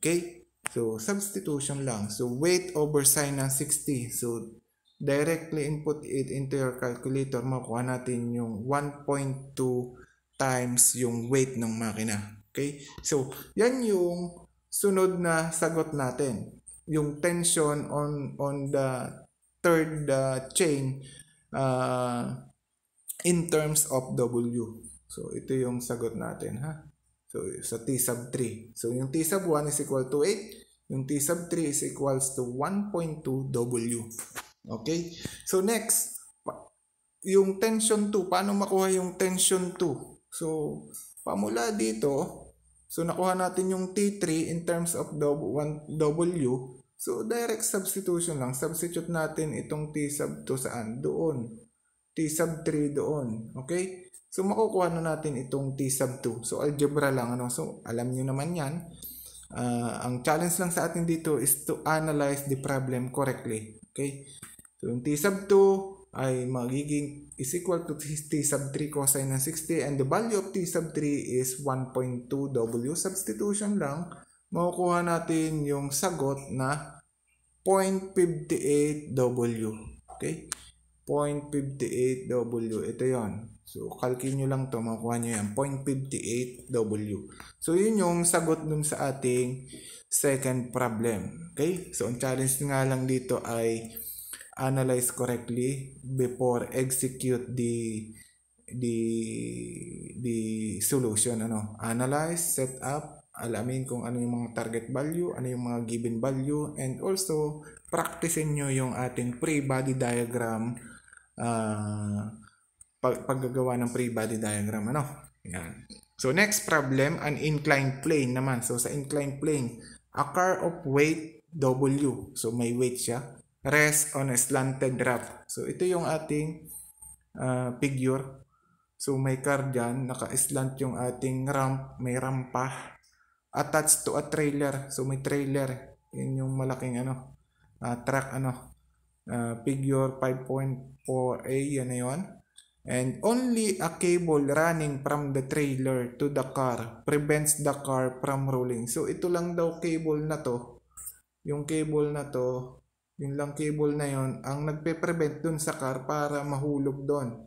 Okay? So, substitution lang. So, weight over sine ng 60. So, directly input it into your calculator, makuha natin yung 1.2 times yung weight ng makina. Okay? So, yan yung sunod na sagot natin. Yung tension on, on the third uh, chain uh, in terms of W. So, ito yung sagot natin, ha? So, sa T sub 3. So, yung T sub 1 is equal to 8. Yung T sub 3 is equals to 1.2 W. Okay? So next, yung tension 2, paano makuha yung tension 2? So, pamula dito, so nakuha natin yung T3 in terms of W. So, direct substitution lang. Substitute natin itong T sub 2 saan? Doon. T sub 3 doon. Okay? So, makukuha na natin itong T sub 2. So, algebra lang. Ano? So, alam nyo naman yan. Uh, ang challenge lang sa atin dito is to analyze the problem correctly. Okay? So, yung T sub 2 ay magiging is equal to T sub 3 cosine ng 60 and the value of T sub 3 is 1.2 W substitution lang. Makukuha natin yung sagot na 0.58 W. Okay? 0.58 W. Ito yon So, kalkin nyo lang to makukuha nyo yan, 0.58W. So, yun yung sagot dun sa ating second problem. Okay? So, ang challenge nga lang dito ay analyze correctly before execute the the the solution ano analyze set up alamin kung ano yung mga target value ano yung mga given value and also practicein nyo yung ating pre body diagram uh, pag paggagawa ng free body diagram. Ano? Yan. So next problem, an inclined plane naman. So sa inclined plane, a car of weight W. So may weight siya. Rest on a slanted ramp So ito yung ating uh, figure. So may car diyan naka-slant yung ating ramp, may rampa. Attached to a trailer. So may trailer. Yun yung malaking ano, uh, ah, truck ano. Uh, figure 5.4a, yan na yun and only a cable running from the trailer to the car prevents the car from rolling. So ito lang daw cable na to. Yung cable na to, yung lang cable na yon ang nagpe-prevent dun sa car para mahulog doon.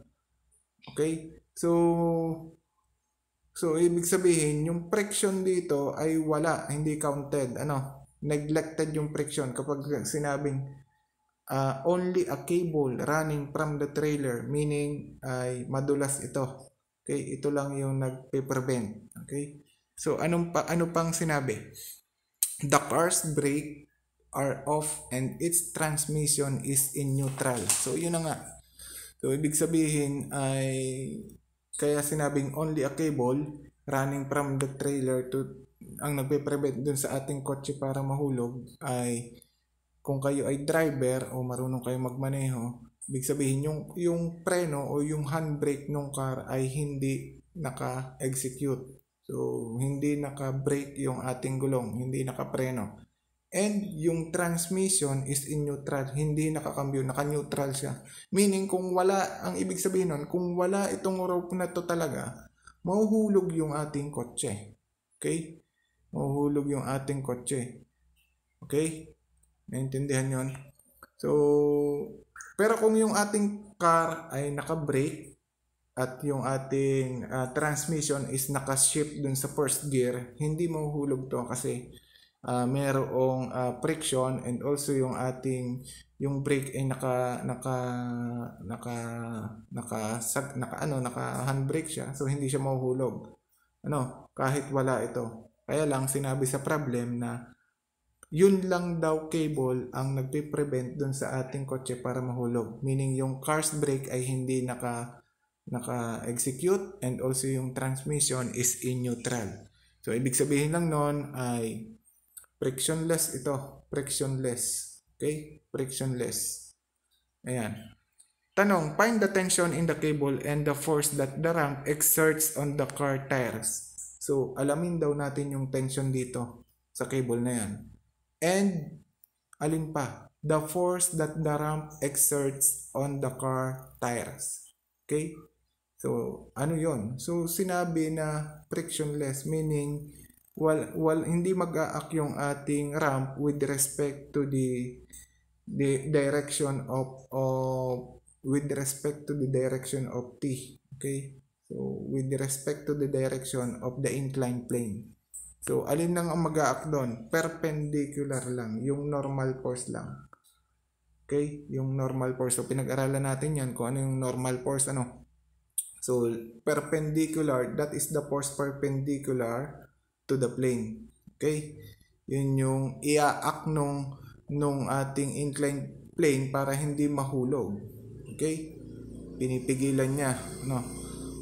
Okay? So So ibig sabihin yung friction dito ay wala, hindi counted. Ano? Neglected yung friction kapag sinabing uh, only a cable running from the trailer meaning ay madulas ito. Okay, ito lang yung nagpe-prevent. Okay? So anong pa, ano pang sinabi? The car's brake are off and its transmission is in neutral. So yun na nga. So ibig sabihin ay kaya sinabing only a cable running from the trailer to ang nagpe-prevent dun sa ating kotse para mahulog ay kung kayo ay driver o marunong kayo magmaneho, big sabihin yung, yung preno o yung handbrake ng car ay hindi naka-execute. So, hindi naka-brake yung ating gulong, hindi naka-preno. And yung transmission is in neutral, hindi nakakambyo, naka-neutral siya. Meaning kung wala, ang ibig sabihin nun, kung wala itong rope na to talaga, mahuhulog yung ating kotse. Okay? Mahuhulog yung ating kotse. Okay? Naintindihan yon So, pero kung yung ating car ay naka-brake at yung ating uh, transmission is naka-shift dun sa first gear, hindi mahuhulog to kasi uh, merong uh, friction and also yung ating yung brake ay naka naka naka naka sag, naka ano naka handbrake siya so hindi siya mahuhulog ano kahit wala ito kaya lang sinabi sa problem na yun lang daw cable ang nagpe-prevent dun sa ating kotse para mahulog. Meaning yung car's brake ay hindi naka naka-execute and also yung transmission is in neutral. So ibig sabihin lang noon ay frictionless ito, frictionless. Okay? Frictionless. Ayan. Tanong, find the tension in the cable and the force that the ramp exerts on the car tires. So, alamin daw natin yung tension dito sa cable na yan. And alin pa? The force that the ramp exerts on the car tires. Okay? So, ano yon So, sinabi na frictionless meaning wal, wal, hindi mag-aak yung ating ramp with respect to the, the direction of, of with respect to the direction of T. Okay? So, with respect to the direction of the inclined plane. So, alin lang ang mag-aak doon? Perpendicular lang. Yung normal force lang. Okay? Yung normal force. So, pinag-aralan natin yan kung ano yung normal force. Ano? So, perpendicular. That is the force perpendicular to the plane. Okay? Yun yung iaak nung, nung ating inclined plane para hindi mahulog. Okay? Pinipigilan niya. No?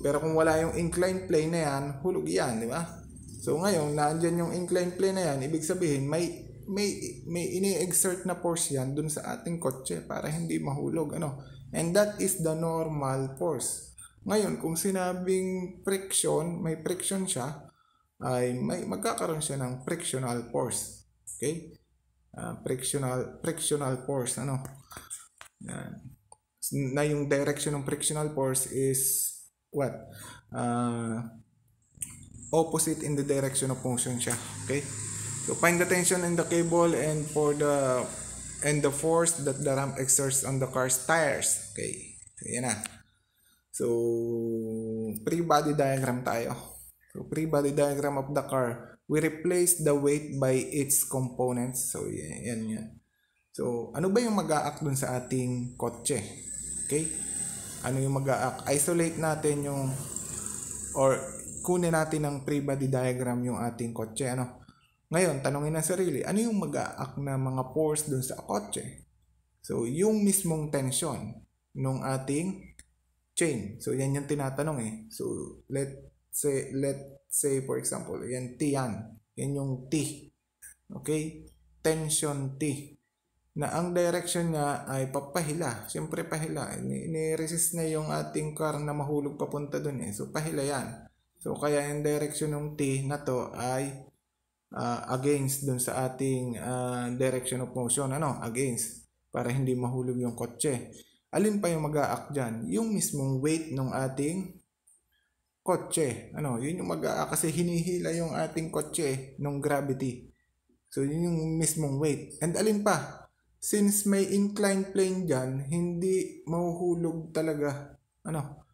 Pero kung wala yung inclined plane na yan, hulog yan. Di ba? So ngayon, naandyan yung incline plane na yan, ibig sabihin may may may ini-exert na force yan dun sa ating kotse para hindi mahulog ano and that is the normal force ngayon kung sinabing friction may friction siya ay may magkakaroon siya ng frictional force okay uh, frictional frictional force ano yan. na yung direction ng frictional force is what uh, opposite in the direction of motion siya. Okay? So find the tension in the cable and for the and the force that the ramp exerts on the car's tires. Okay. So, yan na. So, free body diagram tayo. So, free body diagram of the car. We replace the weight by its components. So, yan, yan, So, ano ba yung mag aact dun sa ating kotse? Okay? Ano yung mag aact Isolate natin yung or kunin natin ng pre-body diagram yung ating kotse. Ano? Ngayon, tanongin na sarili, ano yung mag-aak na mga force dun sa kotse? So, yung mismong tension nung ating chain. So, yan yung tinatanong eh. So, let say, let say for example, yan T yan. Yan yung T. Okay? Tension T na ang direction niya ay papahila. Siyempre pahila. Ni-resist na yung ating car na mahulog papunta dun eh. So pahila yan. So kaya yung direction ng T na to ay uh, against dun sa ating uh, direction of motion. Ano? Against. Para hindi mahulog yung kotse. Alin pa yung mag a diyan? Yung mismong weight ng ating kotse. Ano? Yun yung mag a kasi hinihila yung ating kotse ng gravity. So yun yung mismong weight. And alin pa? Since may inclined plane diyan, hindi mahuhulog talaga. Ano?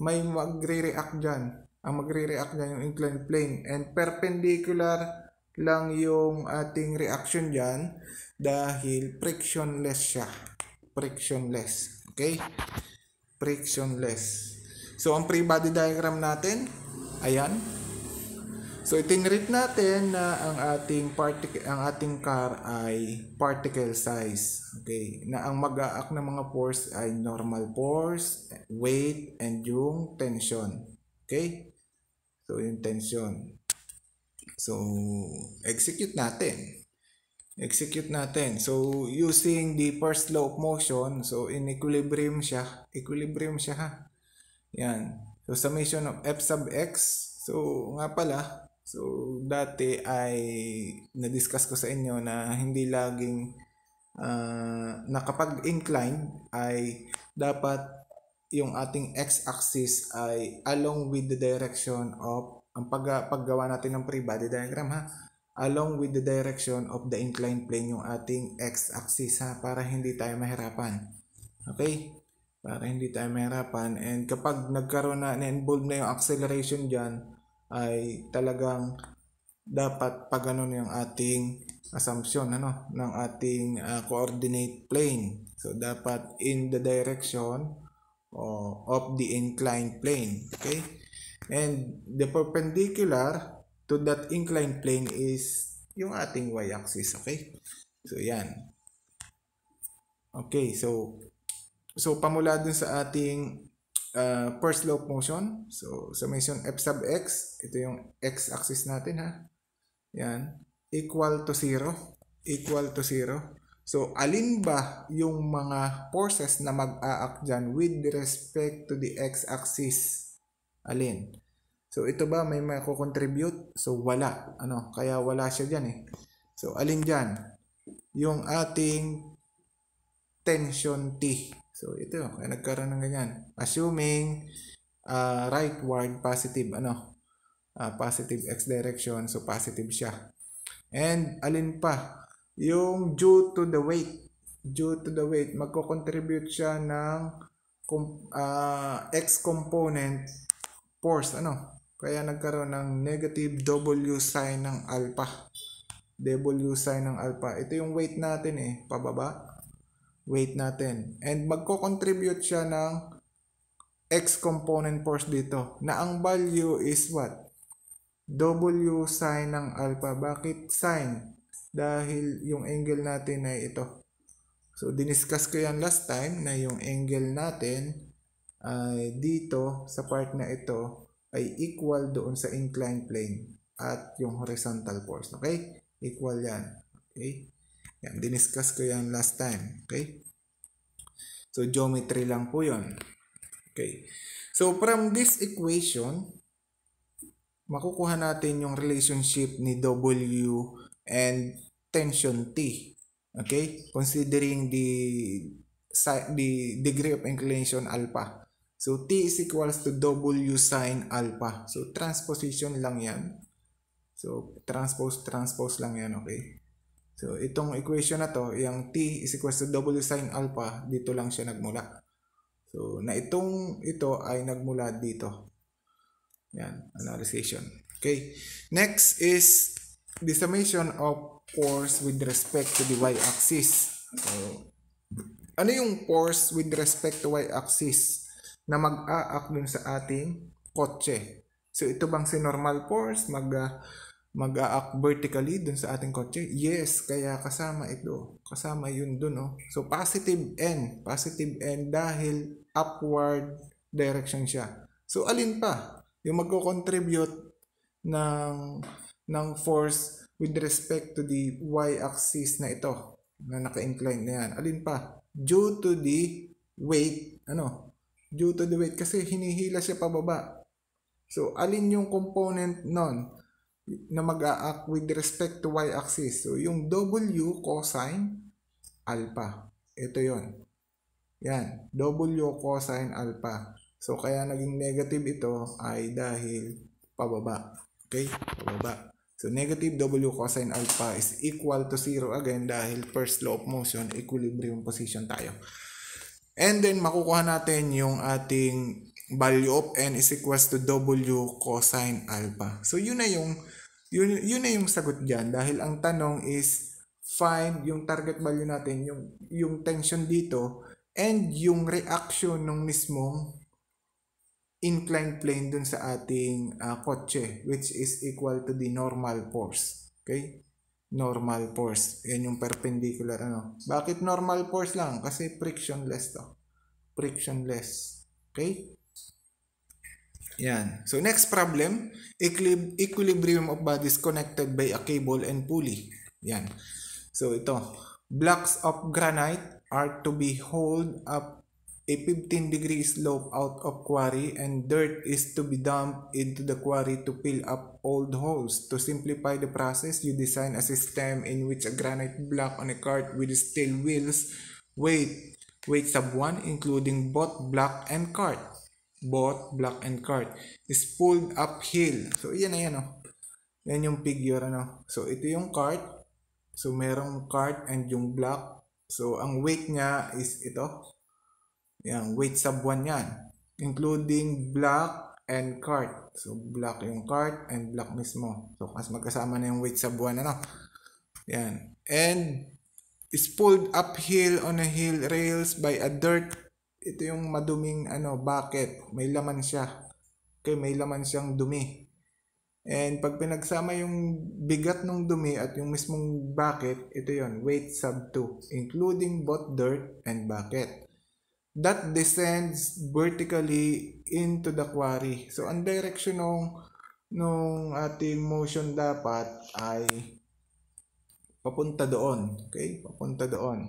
May magre-react diyan ang magre-react dyan yung inclined plane. And perpendicular lang yung ating reaction dyan dahil frictionless siya. Frictionless. Okay? Frictionless. So, ang free body diagram natin, ayan. So, itinrate natin na ang ating ang ating car ay particle size. Okay? Na ang mag-aak ng mga force ay normal force, weight, and yung tension. Okay? So, yung tension. So, execute natin. Execute natin. So, using the first law of motion, so in equilibrium siya. Equilibrium siya ha. Yan. So, summation of F sub X. So, nga pala, so dati ay na-discuss ko sa inyo na hindi laging uh, nakapag-incline ay dapat yung ating x-axis ay along with the direction of ang pag, paggawa natin ng free body diagram ha along with the direction of the inclined plane yung ating x-axis ha para hindi tayo mahirapan okay para hindi tayo mahirapan and kapag nagkaroon na na-involve na yung acceleration dyan ay talagang dapat pa ganun yung ating assumption ano ng ating uh, coordinate plane so dapat in the direction or oh, of the inclined plane okay and the perpendicular to that inclined plane is yung ating y-axis okay so yan okay so so pamula dun sa ating uh, ah, per slope motion so summation f sub x ito yung x axis natin ha yan equal to 0 equal to 0 So, alin ba yung mga forces na mag-a-act dyan with respect to the x-axis? Alin? So, ito ba may mako-contribute? So, wala. Ano? Kaya wala siya dyan eh. So, alin dyan? Yung ating tension T. So, ito. Kaya nagkaroon ng ganyan. Assuming uh, ah, rightward positive. Ano? Uh, positive x direction. So, positive siya. And, alin pa? Yung due to the weight, due to the weight, magko-contribute siya ng uh, X component force, ano? Kaya nagkaroon ng negative W sign ng alpha. W sign ng alpha. Ito yung weight natin eh, pababa. Weight natin. And magko-contribute siya ng X component force dito na ang value is what? W sign ng alpha. Bakit sign? dahil yung angle natin ay ito. So, diniscuss ko yan last time na yung angle natin ay dito sa part na ito ay equal doon sa inclined plane at yung horizontal force. Okay? Equal yan. Okay? Yan, diniscuss ko yan last time. Okay? So, geometry lang po yon Okay. So, from this equation, makukuha natin yung relationship ni W and tension T. Okay? Considering the the degree of inclination alpha. So, T is equals to W sine alpha. So, transposition lang yan. So, transpose, transpose lang yan. Okay? So, itong equation na to, yung T is equals to W sine alpha, dito lang siya nagmula. So, na itong ito ay nagmula dito. Yan, analysis. Okay. Next is the summation of force with respect to the y-axis. So, ano yung force with respect to y-axis na mag-aak dun sa ating kotse? So, ito bang si normal force? Mag, ah, mag-aak vertically dun sa ating kotse? Yes, kaya kasama ito. Kasama yun dun, oh. So, positive N. Positive N dahil upward direction siya. So, alin pa? Yung magko-contribute ng ng force with respect to the y-axis na ito na naka-incline na yan. Alin pa? Due to the weight, ano? Due to the weight kasi hinihila siya pababa. So, alin yung component nun na mag act with respect to y-axis? So, yung W cosine alpha. Ito yon Yan. W cosine alpha. So, kaya naging negative ito ay dahil pababa. Okay? Pababa. So negative W cosine alpha is equal to 0 again dahil first law of motion, equilibrium position tayo. And then makukuha natin yung ating value of n is equals to W cosine alpha. So yun na yung yun, yun na yung sagot diyan dahil ang tanong is find yung target value natin, yung yung tension dito and yung reaction ng mismong inclined plane dun sa ating uh, kotse which is equal to the normal force. Okay? Normal force. Yan yung perpendicular ano. Bakit normal force lang? Kasi frictionless to. Frictionless. Okay? Yan. So next problem, equilibrium of bodies connected by a cable and pulley. Yan. So ito, blocks of granite are to be hold up A 15 degree slope out of quarry and dirt is to be dumped into the quarry to fill up old holes. To simplify the process, you design a system in which a granite block on a cart with steel wheels weight weight sub 1 including both block and cart. Both block and cart is pulled uphill. So iyan na yan oh. Yan yung figure ano. So ito yung cart. So merong cart and yung block. So ang weight niya is ito yan, weight sub 1 yan. Including block and cart. So, block yung cart and block mismo. So, kasi magkasama na yung weight sub 1, ano? Yan. And is pulled uphill on a hill rails by a dirt. Ito yung maduming ano, bucket. May laman siya. Okay, may laman siyang dumi. And pag pinagsama yung bigat ng dumi at yung mismong bucket, ito yon weight sub 2, including both dirt and bucket that descends vertically into the quarry. So, ang direction ng nung ating motion dapat ay papunta doon. Okay? Papunta doon.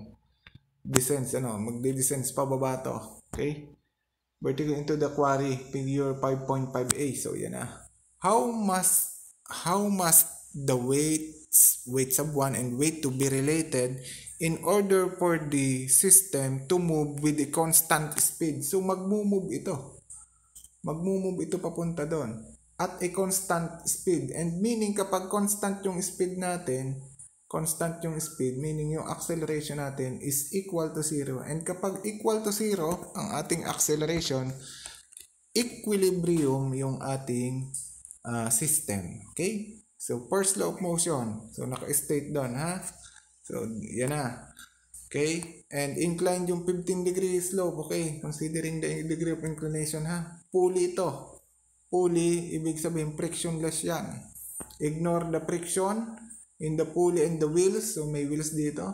Descends, ano, magde-descends pababa to. Okay? Vertical into the quarry, figure 5.5a. So, yan na. How must, how must the weights, weights of 1 and weight to be related in order for the system to move with a constant speed. So magmo-move ito. Magmo-move ito papunta doon at a constant speed. And meaning kapag constant yung speed natin, constant yung speed, meaning yung acceleration natin is equal to 0. And kapag equal to 0 ang ating acceleration, equilibrium yung ating uh, system. Okay? So, first law of motion. So, naka-state doon, ha? So, yan na. Okay? And inclined yung 15 degree slope. Okay? Considering the degree of inclination ha. Pulley ito. Pulley, ibig sabihin frictionless yan. Ignore the friction in the pulley and the wheels. So, may wheels dito.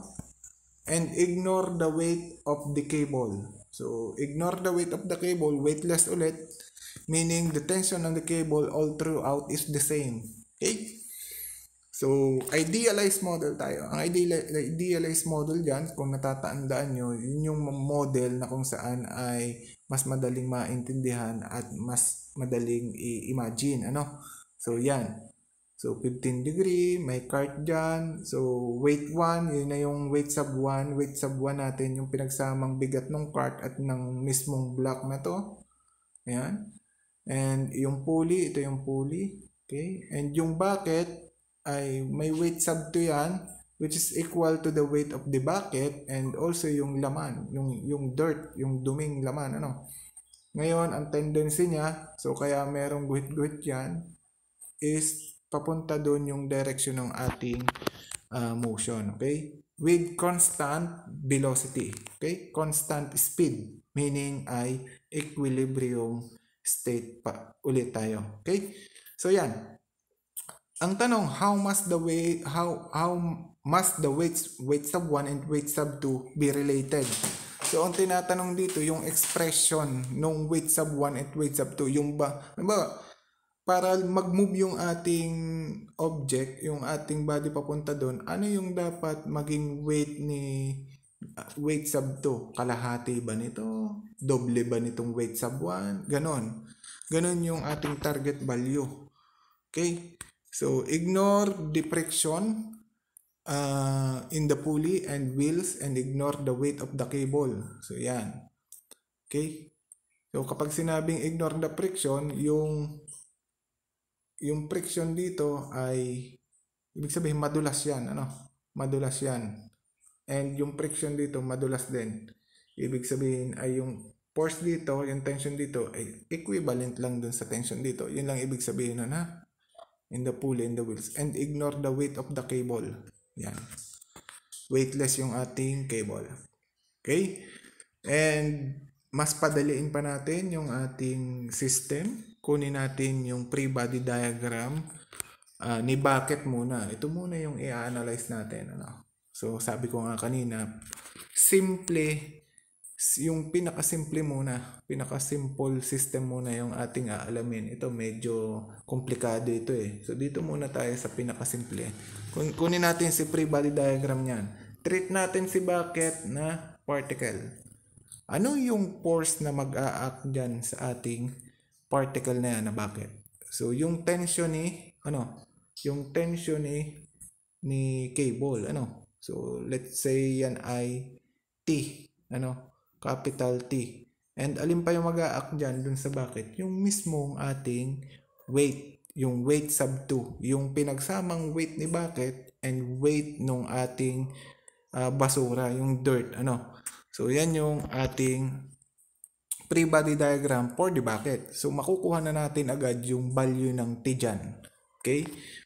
And ignore the weight of the cable. So, ignore the weight of the cable. Weightless ulit. Meaning, the tension on the cable all throughout is the same. Okay? So, idealized model tayo. Ang idealized model dyan, kung natatandaan nyo, yun yung model na kung saan ay mas madaling maintindihan at mas madaling i-imagine. Ano? So, yan. So, 15 degree, may cart dyan. So, weight 1, yun na yung weight sub 1. Weight sub 1 natin yung pinagsamang bigat ng cart at ng mismong block na to. Ayan. And yung pulley, ito yung pulley. Okay? And yung bucket, ay may weight sub to yan which is equal to the weight of the bucket and also yung laman, yung yung dirt, yung duming laman ano. Ngayon, ang tendency niya, so kaya merong guhit-guhit yan, is papunta doon yung direction ng ating uh, motion, okay? With constant velocity, okay? Constant speed, meaning ay equilibrium state pa ulit tayo, okay? So yan, ang tanong, how must the way how how must the weights weight sub 1 and weight sub 2 be related? So ang tinatanong dito yung expression nung weight sub 1 at weight sub 2, yung ba, ba para mag-move yung ating object, yung ating body papunta doon, ano yung dapat maging weight ni weight sub 2? Kalahati ba nito? Doble ba nitong weight sub 1? Ganon. Ganon yung ating target value. Okay? So ignore depression uh, in the pulley and wheels and ignore the weight of the cable. So yan. Okay? So kapag sinabing ignore the friction, yung yung friction dito ay ibig sabihin madulas yan, ano? Madulas yan. And yung friction dito madulas din. Ibig sabihin ay yung force dito, yung tension dito ay equivalent lang dun sa tension dito. Yun lang ibig sabihin nun ha in the pulley and the wheels and ignore the weight of the cable. Yan. Weightless yung ating cable. Okay? And mas padaliin pa natin yung ating system. Kunin natin yung free body diagram uh, ni bucket muna. Ito muna yung i-analyze natin. Ano? So, sabi ko nga kanina, simple yung pinakasimple muna, pinakasimple system muna yung ating aalamin. Ito medyo komplikado ito eh. So dito muna tayo sa pinakasimple. Kun kunin natin si free body diagram niyan. Treat natin si bucket na particle. Ano yung force na mag-a-act dyan sa ating particle na yan na bucket? So yung tension ni, ano, yung tension ni, ni cable, ano? So let's say yan ay T, ano? capital T. And alin pa yung mag-a-act dyan dun sa bakit? Yung mismong ating weight. Yung weight sub 2. Yung pinagsamang weight ni bucket and weight nung ating uh, basura, yung dirt. Ano? So, yan yung ating free body diagram for the bucket. So, makukuha na natin agad yung value ng T dyan. Okay?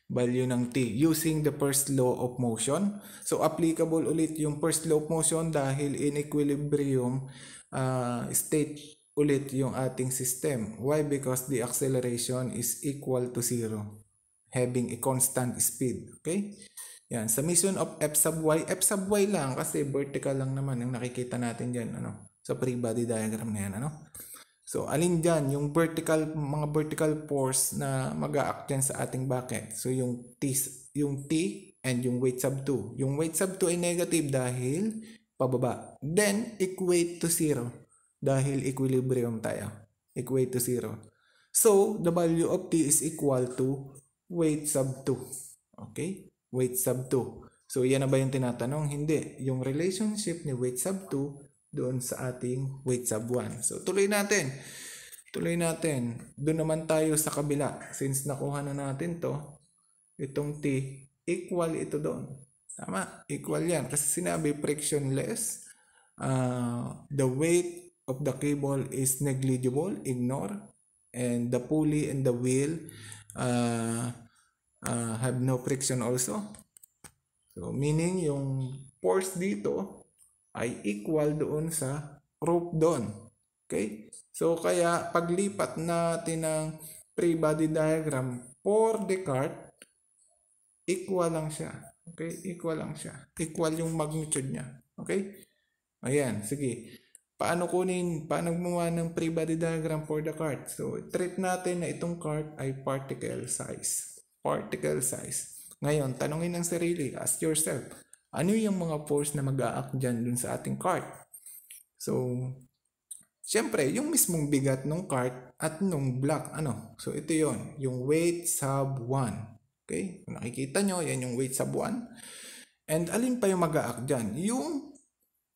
value ng t using the first law of motion. So applicable ulit yung first law of motion dahil in equilibrium uh, state ulit yung ating system. Why? Because the acceleration is equal to zero having a constant speed. Okay? Yan. Sa mission of F sub Y, F sub Y lang kasi vertical lang naman yung nakikita natin dyan ano, sa free body diagram na yan. Ano? So, alin dyan? Yung vertical, mga vertical force na mag a sa ating bucket. So, yung T, yung T and yung weight sub 2. Yung weight sub 2 ay negative dahil pababa. Then, equate to 0 dahil equilibrium tayo. Equate to 0. So, the value of T is equal to weight sub 2. Okay? Weight sub 2. So, yan na ba yung tinatanong? Hindi. Yung relationship ni weight sub 2 doon sa ating weight sub 1. So tuloy natin. Tuloy natin. Doon naman tayo sa kabila. Since nakuha na natin to, itong T, equal ito doon. Tama, equal yan. Kasi sinabi frictionless, uh, the weight of the cable is negligible, ignore, and the pulley and the wheel uh, uh, have no friction also. So meaning yung force dito ay equal doon sa rope doon. Okay? So, kaya paglipat natin ng free body diagram for Descartes, equal lang siya. Okay? Equal lang siya. Equal yung magnitude niya. Okay? Ayan, sige. Paano kunin, paano gumawa ng free body diagram for the cart? So, treat natin na itong cart ay particle size. Particle size. Ngayon, tanungin ang sarili, ask yourself, ano yung mga force na mag a dyan dun sa ating cart. So, syempre, yung mismong bigat ng cart at nung block, ano? So, ito yon yung weight sub 1. Okay? Kung nakikita nyo, yan yung weight sub 1. And alin pa yung mag a dyan? Yung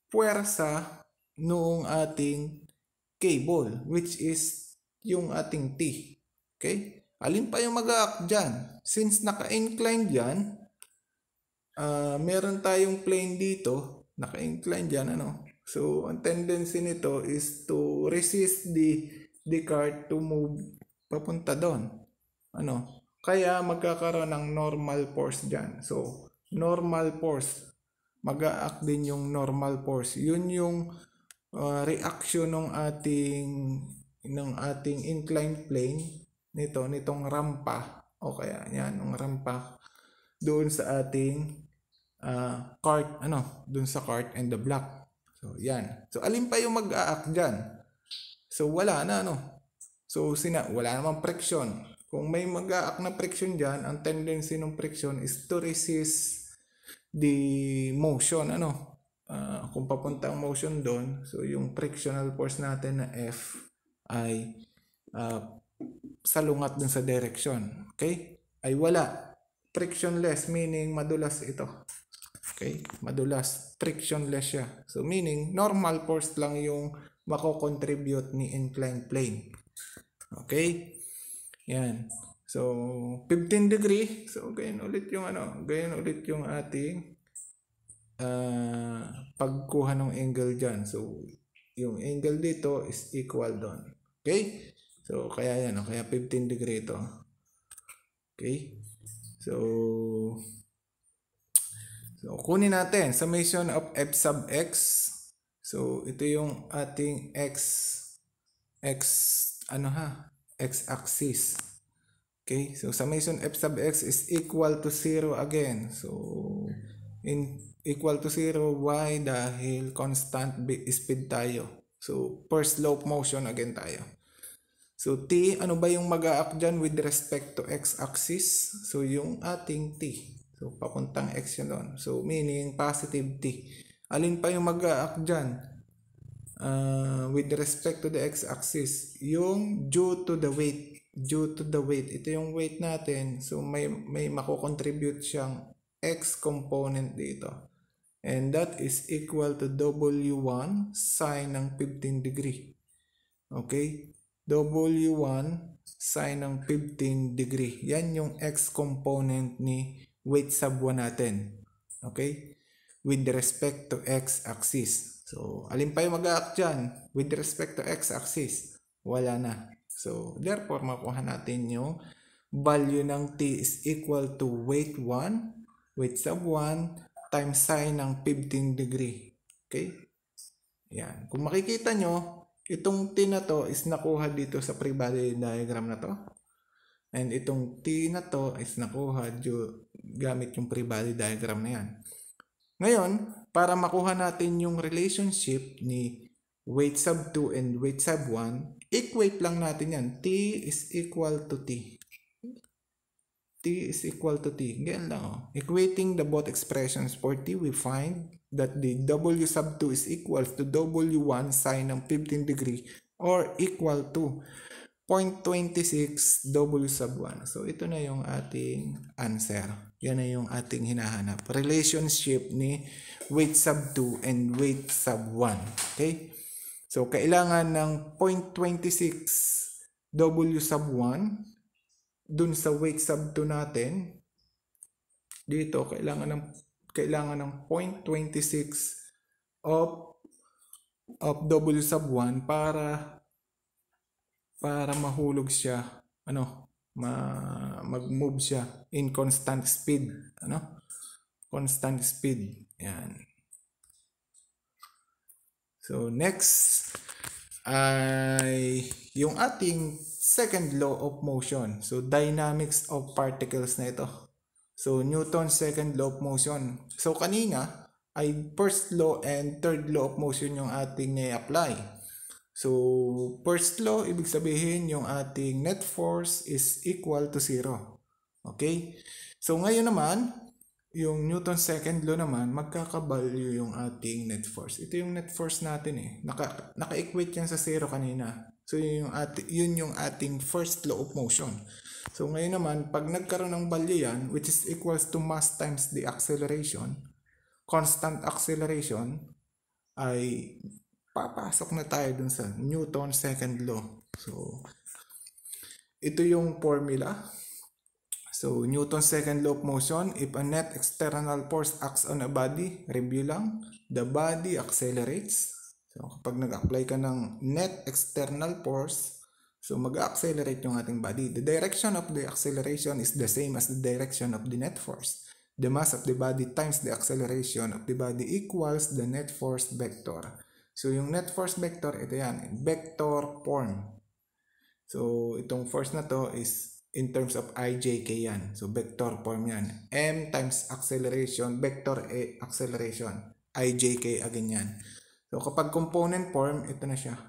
puwersa noong ating cable, which is yung ating T. Okay? Alin pa yung mag a dyan? Since naka-incline yan, uh, meron tayong plane dito, naka-incline dyan, ano? So, ang tendency nito is to resist the, the cart to move papunta doon. Ano? Kaya magkakaroon ng normal force dyan. So, normal force. Mag-a-act din yung normal force. Yun yung uh, reaction ng ating ng ating inclined plane nito nitong rampa o kaya yan ng rampa doon sa ating uh, cart, ano, dun sa cart and the block. So, yan. So, alin pa yung mag-a-act dyan? So, wala na, ano. So, sina wala namang friction. Kung may mag a na friction dyan, ang tendency ng friction is to resist the motion, ano. Uh, kung papunta ang motion doon, so yung frictional force natin na F ay uh, salungat dun sa direction. Okay? Ay wala. Frictionless meaning madulas ito. Okay? Madulas, frictionless siya. So meaning, normal force lang yung mako-contribute ni inclined plane. Okay? Yan. So, 15 degree. So, ganyan ulit yung ano, ganyan ulit yung ating uh, pagkuha ng angle dyan. So, yung angle dito is equal doon. Okay? So, kaya yan. Kaya 15 degree ito. Okay? So, So, kunin natin summation of f sub x. So, ito yung ating x, x, ano ha, x-axis. Okay, so summation f sub x is equal to 0 again. So, in equal to 0, why? Dahil constant speed tayo. So, per slope motion again tayo. So, t, ano ba yung mag a dyan with respect to x-axis? So, yung ating t. So, papuntang x yun doon. So, meaning positive t. Alin pa yung mag-a-act dyan? Uh, with respect to the x-axis, yung due to the weight. Due to the weight. Ito yung weight natin. So, may, may makocontribute siyang x component dito. And that is equal to W1 sine ng 15 degree. Okay? W1 sine ng 15 degree. Yan yung x component ni weight sub 1 natin. Okay? With respect to x-axis. So, alin pa yung mag-act dyan? With respect to x-axis. Wala na. So, therefore, makuha natin yung value ng t is equal to weight 1, weight sub 1, times sine ng 15 degree. Okay? Yan. Kung makikita nyo, itong t na to is nakuha dito sa pre-body diagram na to. And itong t na to is nakuha due gamit yung pre-body diagram na yan. Ngayon, para makuha natin yung relationship ni weight sub 2 and weight sub 1, equate lang natin yan. T is equal to T. T is equal to T. Ganyan lang. Oh. Equating the both expressions for T, we find that the W sub 2 is equal to W1 sine ng 15 degree or equal to 0.26 W sub 1. So, ito na yung ating answer. Yan na yung ating hinahanap. Relationship ni weight sub 2 and weight sub 1. Okay? So, kailangan ng 0.26 W sub 1 dun sa weight sub 2 natin. Dito, kailangan ng kailangan ng 0.26 of of W sub 1 para para mahulog siya ano ma mag-move siya in constant speed, ano? Constant speed. Yan. So next ay yung ating second law of motion. So dynamics of particles na ito. So Newton's second law of motion. So kanina ay first law and third law of motion yung ating na-apply. So, first law, ibig sabihin yung ating net force is equal to zero. Okay? So, ngayon naman, yung Newton's second law naman, magkakabalyo yung ating net force. Ito yung net force natin eh. Naka, naka-equate yan sa zero kanina. So, yun yung, ati, yun yung ating first law of motion. So, ngayon naman, pag nagkaroon ng value yan, which is equals to mass times the acceleration, constant acceleration, ay papasok na tayo dun sa Newton second law. So, ito yung formula. So, Newton second law of motion, if a net external force acts on a body, review lang, the body accelerates. So, kapag nag-apply ka ng net external force, so mag-accelerate yung ating body. The direction of the acceleration is the same as the direction of the net force. The mass of the body times the acceleration of the body equals the net force vector. So, yung net force vector, ito yan, vector form. So, itong force na to is in terms of ijk yan. So, vector form yan. m times acceleration, vector a acceleration. ijk again yan. So, kapag component form, ito na siya.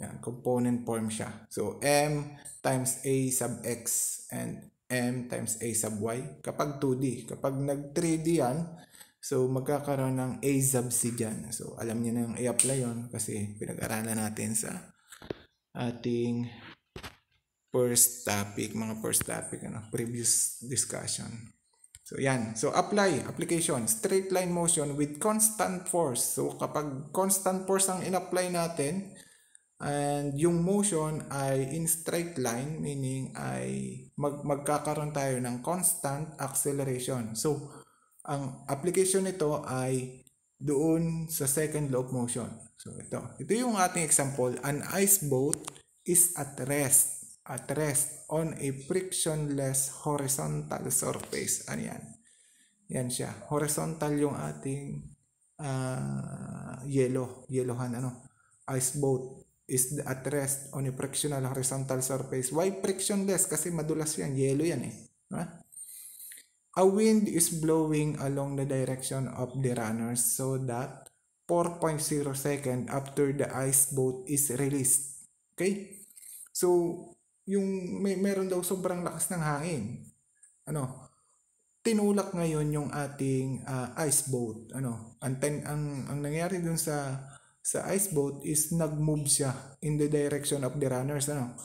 Yan, component form siya. So, m times a sub x and m times a sub y. Kapag 2D. Kapag nag 3D yan, So, magkakaroon ng A sub C dyan. So, alam niyo na yung i-apply yon kasi pinag-aralan natin sa ating first topic, mga first topic, ano, previous discussion. So, yan. So, apply, application, straight line motion with constant force. So, kapag constant force ang in-apply natin, and yung motion ay in straight line, meaning ay mag magkakaroon tayo ng constant acceleration. So, ang application nito ay doon sa second law of motion. So ito, ito yung ating example. An ice boat is at rest, at rest on a frictionless horizontal surface. Ano yan? Yan siya. Horizontal yung ating uh, ah, yellow, yellowhan ano. Ice boat is at rest on a frictional horizontal surface. Why frictionless? Kasi madulas yan. Yellow yan eh. Diba? A wind is blowing along the direction of the runners so that 4.0 second after the ice boat is released. Okay? So, yung may meron daw sobrang lakas ng hangin. Ano? Tinulak ngayon yung ating uh, ice boat. Ano? Ang, ten, ang ang nangyari dun sa sa ice boat is nag-move siya in the direction of the runners, ano?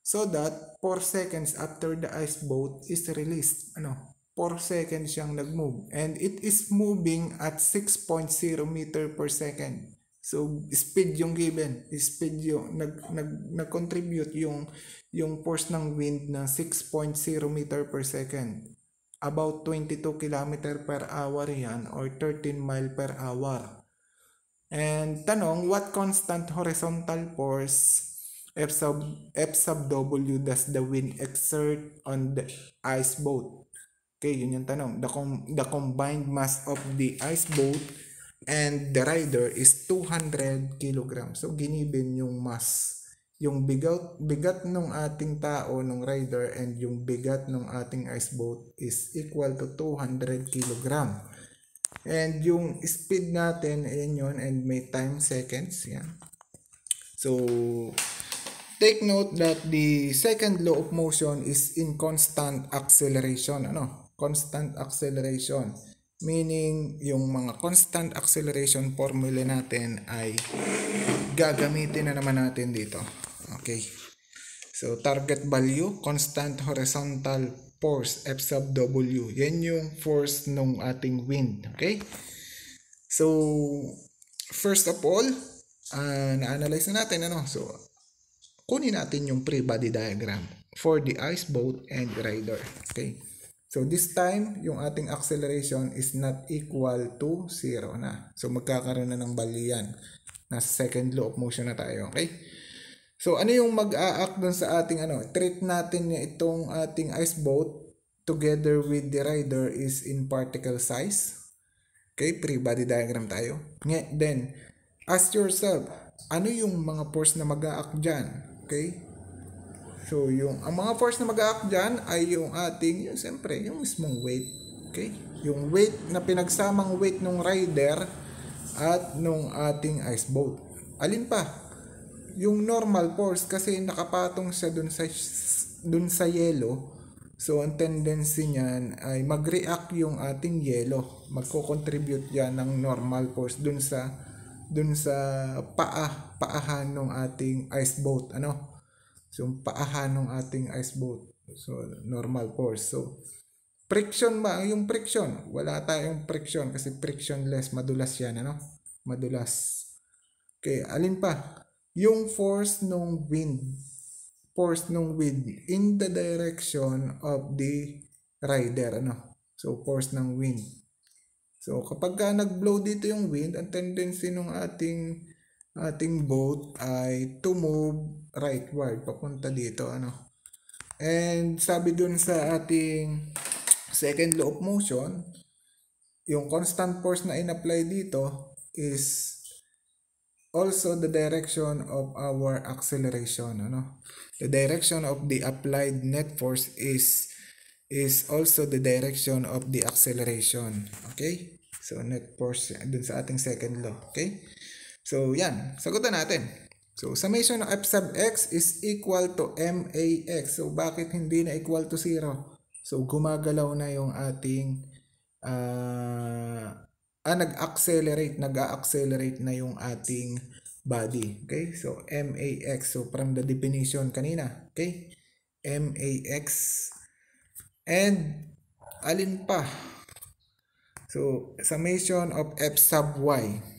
So that 4 seconds after the ice boat is released, ano? 4 seconds siyang nag-move. And it is moving at 6.0 meter per second. So speed yung given, speed yung nag nag nag-contribute yung yung force ng wind na 6.0 meter per second. About 22 km per hour yan or 13 mile per hour. And tanong, what constant horizontal force F sub F sub W does the wind exert on the ice boat? Okay, yun yung tanong. The, com- the combined mass of the ice boat and the rider is 200 kg. So, ginibin yung mass. Yung bigat, bigat ng ating tao, ng rider, and yung bigat ng ating ice boat is equal to 200 kg. And yung speed natin, ayan yun, and may time seconds, yan. So, take note that the second law of motion is in constant acceleration, ano? constant acceleration. Meaning, yung mga constant acceleration formula natin ay gagamitin na naman natin dito. Okay. So, target value, constant horizontal force, F sub W. Yan yung force ng ating wind. Okay? So, first of all, uh, na-analyze na natin. Ano? So, kunin natin yung pre-body diagram for the ice boat and rider. Okay? So this time, yung ating acceleration is not equal to 0 na. So magkakaroon na ng balian na second law of motion na tayo, okay? So ano yung mag-a-act dun sa ating ano? Treat natin itong ating ice boat together with the rider is in particle size. Okay, free body diagram tayo. Then, ask yourself, ano yung mga force na mag-a-act dyan? Okay? So, yung ang mga force na mag-act dyan ay yung ating, yung siyempre, yung mismong weight. Okay? Yung weight na pinagsamang weight ng rider at nung ating ice boat. Alin pa? Yung normal force kasi nakapatong siya dun sa dun sa yelo. So, ang tendency niyan ay mag-react yung ating yelo. Magko-contribute yan ng normal force dun sa dun sa paa, paahan ng ating ice boat. Ano? So, yung paahan ng ating ice boat. So, normal force. So, friction ba? Yung friction. Wala tayong friction kasi frictionless. Madulas yan, ano? Madulas. Okay, alin pa? Yung force ng wind. Force ng wind in the direction of the rider, ano? So, force ng wind. So, kapag ka nag-blow dito yung wind, ang tendency ng ating ating boat ay to move rightward papunta dito ano and sabi dun sa ating second law of motion yung constant force na inapply dito is also the direction of our acceleration ano the direction of the applied net force is is also the direction of the acceleration okay so net force dun sa ating second law okay So, yan. Sagutan natin. So, summation of f sub x is equal to max. So, bakit hindi na equal to 0? So, gumagalaw na yung ating uh, ah, nag-accelerate, nag-accelerate na yung ating body. Okay? So, max. So, from the definition kanina. Okay? max. And, alin pa? So, summation of f sub y.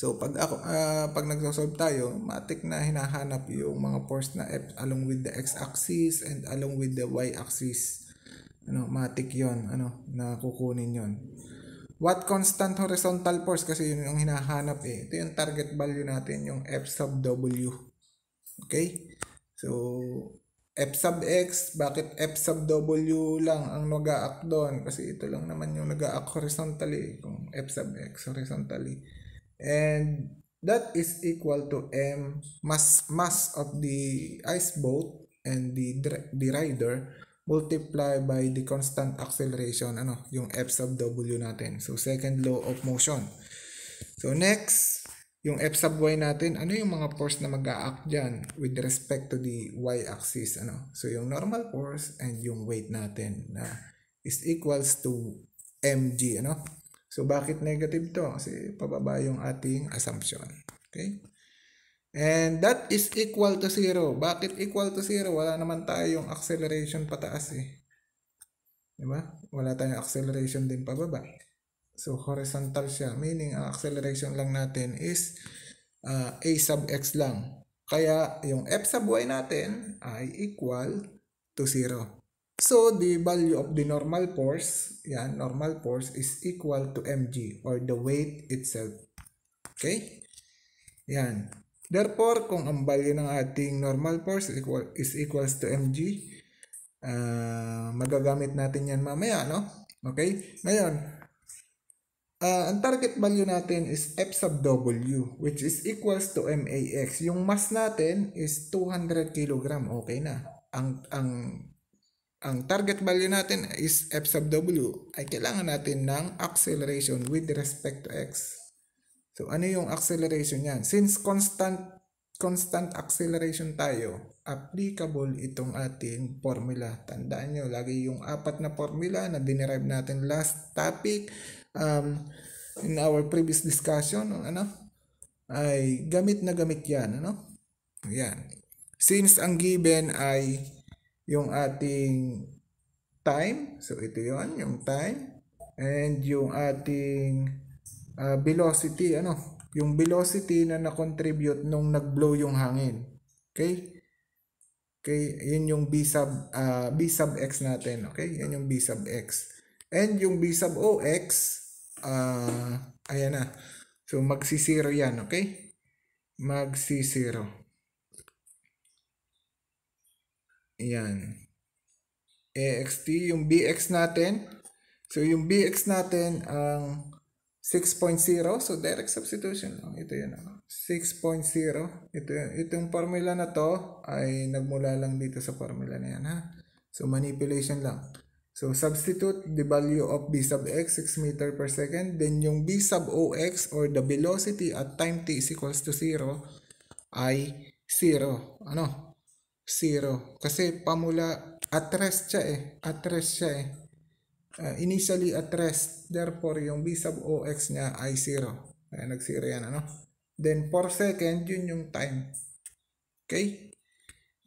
So pag ako uh, pag nagso-solve tayo, matik na hinahanap yung mga force na F along with the x axis and along with the y axis. Ano, matik 'yon, ano, na 'yon. What constant horizontal force kasi yun yung hinahanap eh. Ito yung target value natin, yung F sub W. Okay? So F sub X, bakit F sub W lang ang nag-aak doon? Kasi ito lang naman yung nag-aak horizontally. Kung F sub X horizontally and that is equal to m mass mass of the ice boat and the the rider multiplied by the constant acceleration ano yung f sub w natin so second law of motion so next yung f sub y natin ano yung mga force na mag aact diyan with respect to the y axis ano so yung normal force and yung weight natin na is equals to mg ano So bakit negative to? Kasi pababa yung ating assumption. Okay? And that is equal to 0. Bakit equal to 0? Wala naman tayong acceleration pataas eh. Diba? Wala tayong acceleration din pababa. So horizontal siya. Meaning ang acceleration lang natin is uh, a sub x lang. Kaya yung f sub y natin ay equal to 0. So, the value of the normal force, yeah, normal force is equal to mg or the weight itself. Okay? Yan. Therefore, kung ang value ng ating normal force equal, is equals to mg, uh, magagamit natin yan mamaya, no? Okay? Ngayon, uh, ang target value natin is F sub W, which is equals to MAX. Yung mass natin is 200 kg. Okay na. Ang, ang ang target value natin is f sub w ay kailangan natin ng acceleration with respect to x. So ano yung acceleration niyan? Since constant constant acceleration tayo, applicable itong ating formula. Tandaan nyo, lagi yung apat na formula na dinerive natin last topic um, in our previous discussion ano ay gamit na gamit yan ano yan since ang given ay yung ating time. So ito yon yung time. And yung ating uh, velocity, ano? Yung velocity na na-contribute nung nag-blow yung hangin. Okay? Okay, yun yung B sub, uh, B sub X natin. Okay, yun yung B sub X. And yung B sub OX, uh, ah, ayan na. So, magsisiro yan, okay? Magsisiro. Ayan. AXT, e yung BX natin. So, yung BX natin ang 6.0. So, direct substitution lang. Ito yun. 6.0. Ah. Ito, itong formula na to ay nagmula lang dito sa formula na yan. Ha? So, manipulation lang. So, substitute the value of B sub x, 6 meter per second. Then, yung B sub ox or the velocity at time t is equals to 0 ay 0. Ano? 0. Kasi pamula at rest siya eh. At rest siya eh. Uh, initially at rest. Therefore, yung B sub OX niya ay 0. Kaya nag-0 yan ano. Then 4 second, yun yung time. Okay?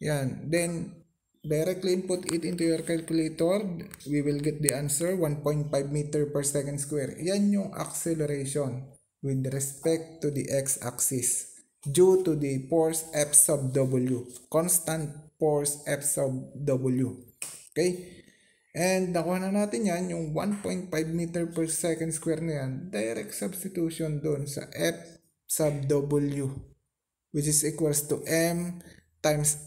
Yan. Then, directly input it into your calculator. We will get the answer 1.5 meter per second square. Yan yung acceleration with respect to the x-axis due to the force F sub W, constant force F sub W. Okay? And nakuha na natin yan, yung 1.5 meter per second square na yan, direct substitution doon sa F sub W, which is equals to M times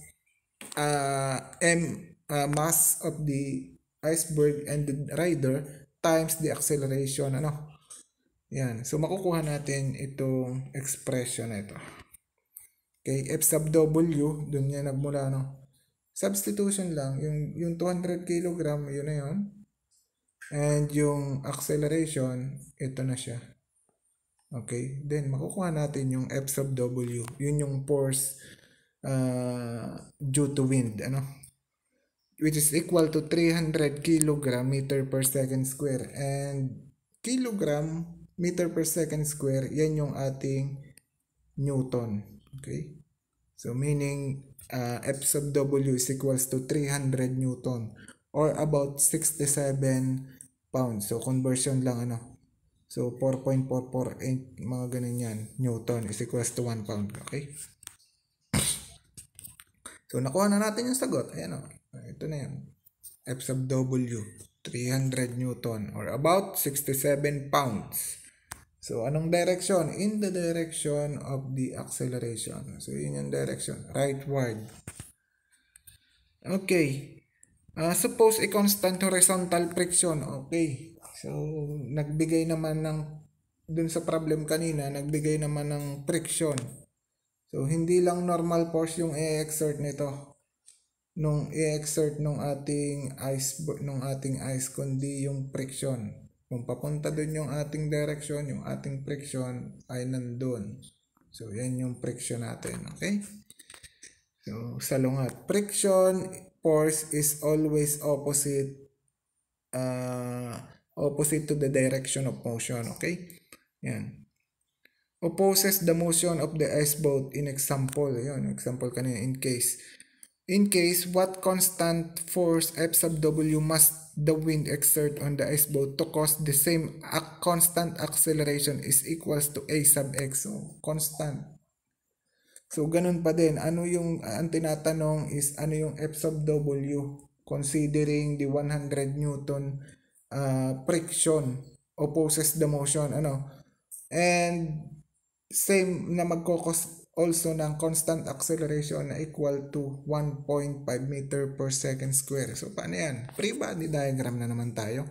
uh, M uh, mass of the iceberg and the rider times the acceleration, ano. Yan. So, makukuha natin itong expression na ito. Okay, F sub W, dun niya nagmula, no? Substitution lang. Yung, yung 200 kg, yun na yun. And yung acceleration, ito na siya. Okay? Then, makukuha natin yung F sub W. Yun yung force uh, due to wind. Ano? Which is equal to 300 kg meter per second square. And kilogram meter per second square, yan yung ating Newton. Okay? So meaning uh, F sub W is equals to 300 Newton or about 67 pounds. So conversion lang ano. So 4.448 mga ganun yan. Newton is equals to 1 pound. Okay? So nakuha na natin yung sagot. Ayan o. Oh. Ito na yan. F sub W. 300 Newton or about 67 pounds. So, anong direction? In the direction of the acceleration. So, yun yung direction. Rightward. Okay. Uh, suppose a constant horizontal friction. Okay. So, nagbigay naman ng, dun sa problem kanina, nagbigay naman ng friction. So, hindi lang normal force yung i-exert nito nung i-exert nung ating ice nung ating ice kundi yung friction kung papunta doon yung ating direction, yung ating friction ay nandun. So, yan yung friction natin. Okay? So, salungat. Friction force is always opposite uh, opposite to the direction of motion. Okay? Yan. Opposes the motion of the S-boat in example. Yan, example kanina in case In case, what constant force F sub W must the wind exert on the ice boat to cause the same constant acceleration is equals to A sub X. So, constant. So, ganun pa din. Ano yung, ang tinatanong is, ano yung F sub W considering the 100 Newton uh, friction opposes the motion. Ano? And, same na magkakos also ng constant acceleration na equal to 1.5 meter per second square. So, paano yan? Free body diagram na naman tayo.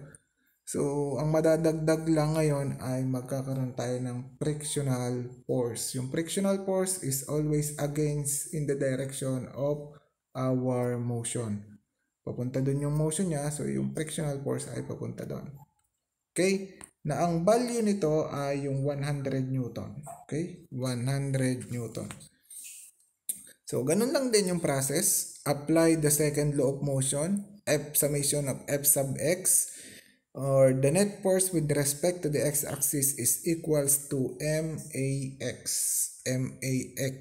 So, ang madadagdag lang ngayon ay magkakaroon tayo ng frictional force. Yung frictional force is always against in the direction of our motion. Papunta dun yung motion niya, so yung frictional force ay papunta dun. Okay? na ang value nito ay yung 100 Newton. Okay? 100 Newton. So, ganun lang din yung process. Apply the second law of motion, F summation of F sub x, or the net force with respect to the x-axis is equals to MAX. MAX.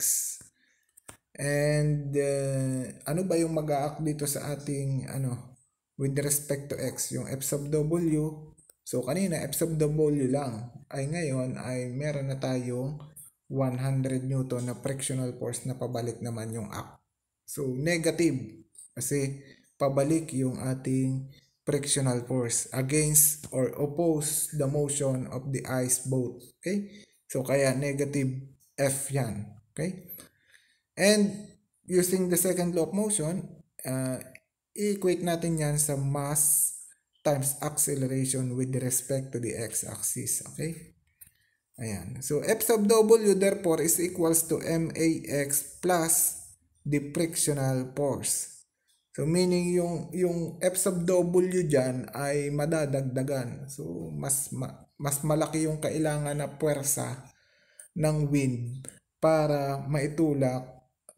And uh, ano ba yung mag-aak dito sa ating ano with respect to x? Yung F sub W So kanina absorb the volume lang. Ay ngayon ay meron na tayong 100 newton na frictional force na pabalik naman yung up. So negative kasi pabalik yung ating frictional force against or oppose the motion of the ice boat. Okay? So kaya negative F yan. Okay? And using the second law of motion, uh, i-equate natin yan sa mass times acceleration with respect to the x-axis. Okay? Ayan. So, F sub W therefore is equals to MAX plus the frictional force. So, meaning yung, yung F sub W dyan ay madadagdagan. So, mas, ma, mas malaki yung kailangan na puwersa ng wind para maitulak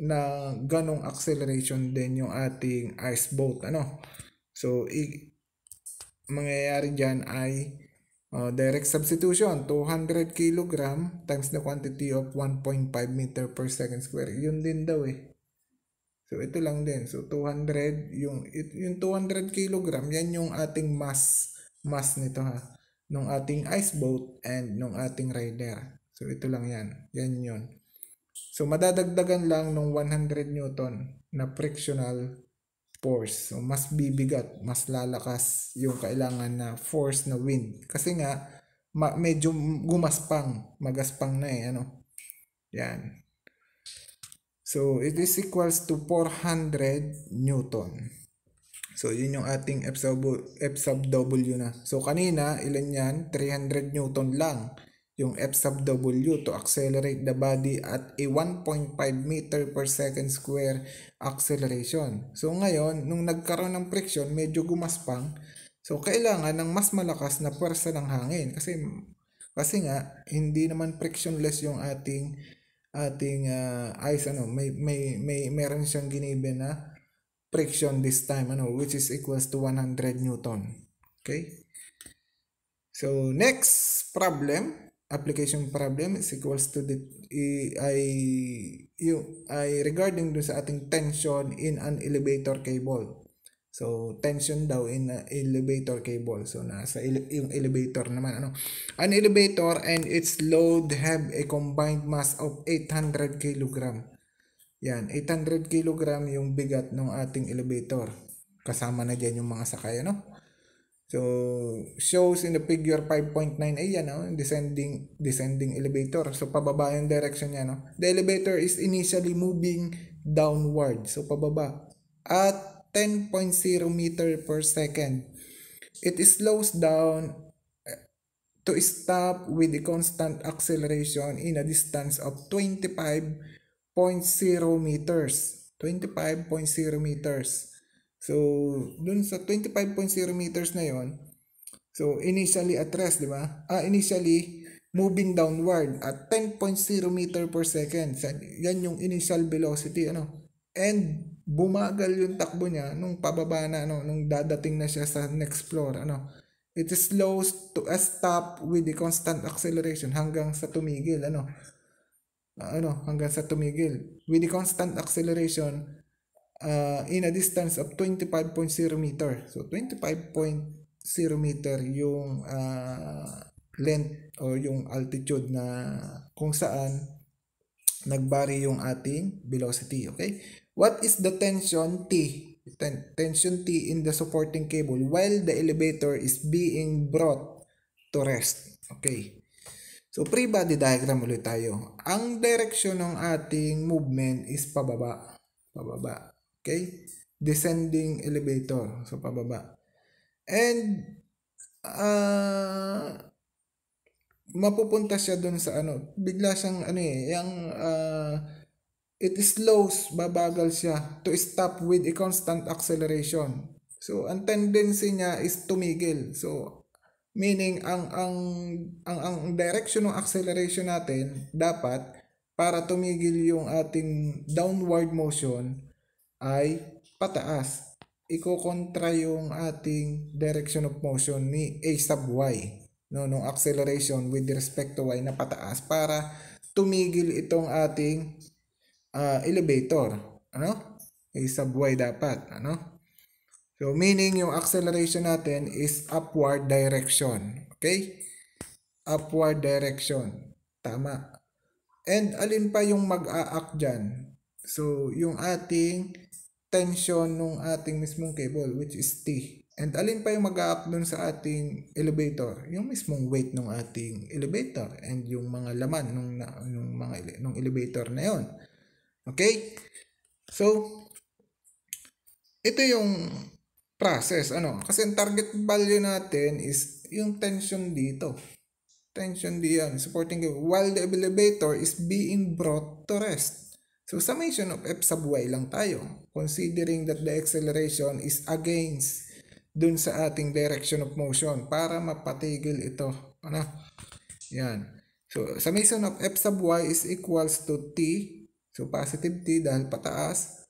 na ganong acceleration din yung ating ice boat. Ano? So, i- mangyayari dyan ay uh, direct substitution. 200 kg times the quantity of 1.5 meter per second square. Yun din daw eh. So ito lang din. So 200 yung it, yung 200 kg yan yung ating mass mass nito ha nung ating ice boat and nung ating rider. So ito lang yan. Yan yun. So madadagdagan lang nung 100 Newton na frictional force. So, mas bibigat, mas lalakas yung kailangan na force na wind. Kasi nga, ma- medyo gumaspang, magaspang na eh, ano. Yan. So, it is equals to 400 Newton. So, yun yung ating F sub, F sub W na. So, kanina, ilan yan? 300 Newton lang yung F sub W to accelerate the body at a 1.5 meter per second square acceleration. So ngayon, nung nagkaroon ng friction, medyo gumaspang. So kailangan ng mas malakas na pwersa ng hangin kasi kasi nga hindi naman frictionless yung ating ating uh, ah, ice ano may may may meron siyang ginibe na friction this time ano which is equals to 100 newton. Okay? So next problem application problem is equals to the ay yung ay regarding do sa ating tension in an elevator cable. So tension daw in a elevator cable. So nasa ele yung elevator naman ano. An elevator and its load have a combined mass of 800 kg. Yan, 800 kg yung bigat ng ating elevator. Kasama na diyan yung mga sakay no. So, shows in the figure 5.9A yan, no? Oh, descending, descending elevator. So, pababa yung direction niya. No? The elevator is initially moving downward. So, pababa. At 10.0 meter per second. It slows down eh, to stop with a constant acceleration in a distance of 25.0 meters. 25.0 meters. So, dun sa 25.0 meters na yon so initially at rest, di ba? Ah, initially, moving downward at 10.0 meter per second. Yan yung initial velocity, ano. And bumagal yung takbo niya nung pababa na ano nung dadating na siya sa next floor ano it slows to a uh, stop with the constant acceleration hanggang sa tumigil ano ah, ano hanggang sa tumigil with the constant acceleration uh, in a distance of 25.0 meter. So 25.0 meter yung uh, length o yung altitude na kung saan nagvary yung ating velocity. Okay? What is the tension T? Ten tension T in the supporting cable while the elevator is being brought to rest. Okay. So, free body diagram ulit tayo. Ang direction ng ating movement is pababa. Pababa. Okay? Descending elevator. So, pababa. And, uh, mapupunta siya doon sa ano. Bigla siyang, ano eh, yung, uh, it slows, babagal siya to stop with a constant acceleration. So, ang tendency niya is tumigil. So, meaning ang ang ang, ang direction ng acceleration natin dapat para tumigil yung ating downward motion ay pataas. Iko-kontra yung ating direction of motion ni A sub y. No, no acceleration with respect to y na pataas para tumigil itong ating uh, elevator. Ano? A sub y dapat. Ano? So, meaning yung acceleration natin is upward direction. Okay? Upward direction. Tama. And alin pa yung mag-a-act dyan? So, yung ating tension nung ating mismong cable which is T. And alin pa yung mag-up nun sa ating elevator? Yung mismong weight ng ating elevator and yung mga laman nung, nung, mga, nung elevator na yon. Okay? So, ito yung process. Ano? Kasi ang target value natin is yung tension dito. Tension diyan, supporting While the elevator is being brought to rest. So summation of F sub y lang tayo. Considering that the acceleration is against dun sa ating direction of motion para mapatigil ito. Ano? Yan. So summation of F sub y is equals to T. So positive T dahil pataas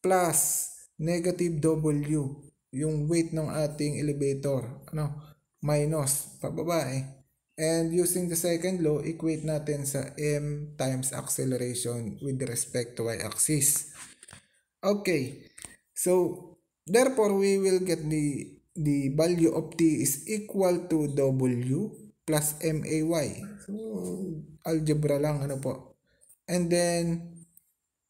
plus negative W yung weight ng ating elevator. Ano? Minus. Pababa eh. And using the second law, equate natin sa m times acceleration with respect to y-axis. Okay, so therefore we will get the the value of t is equal to w plus may. So algebra lang ano po. And then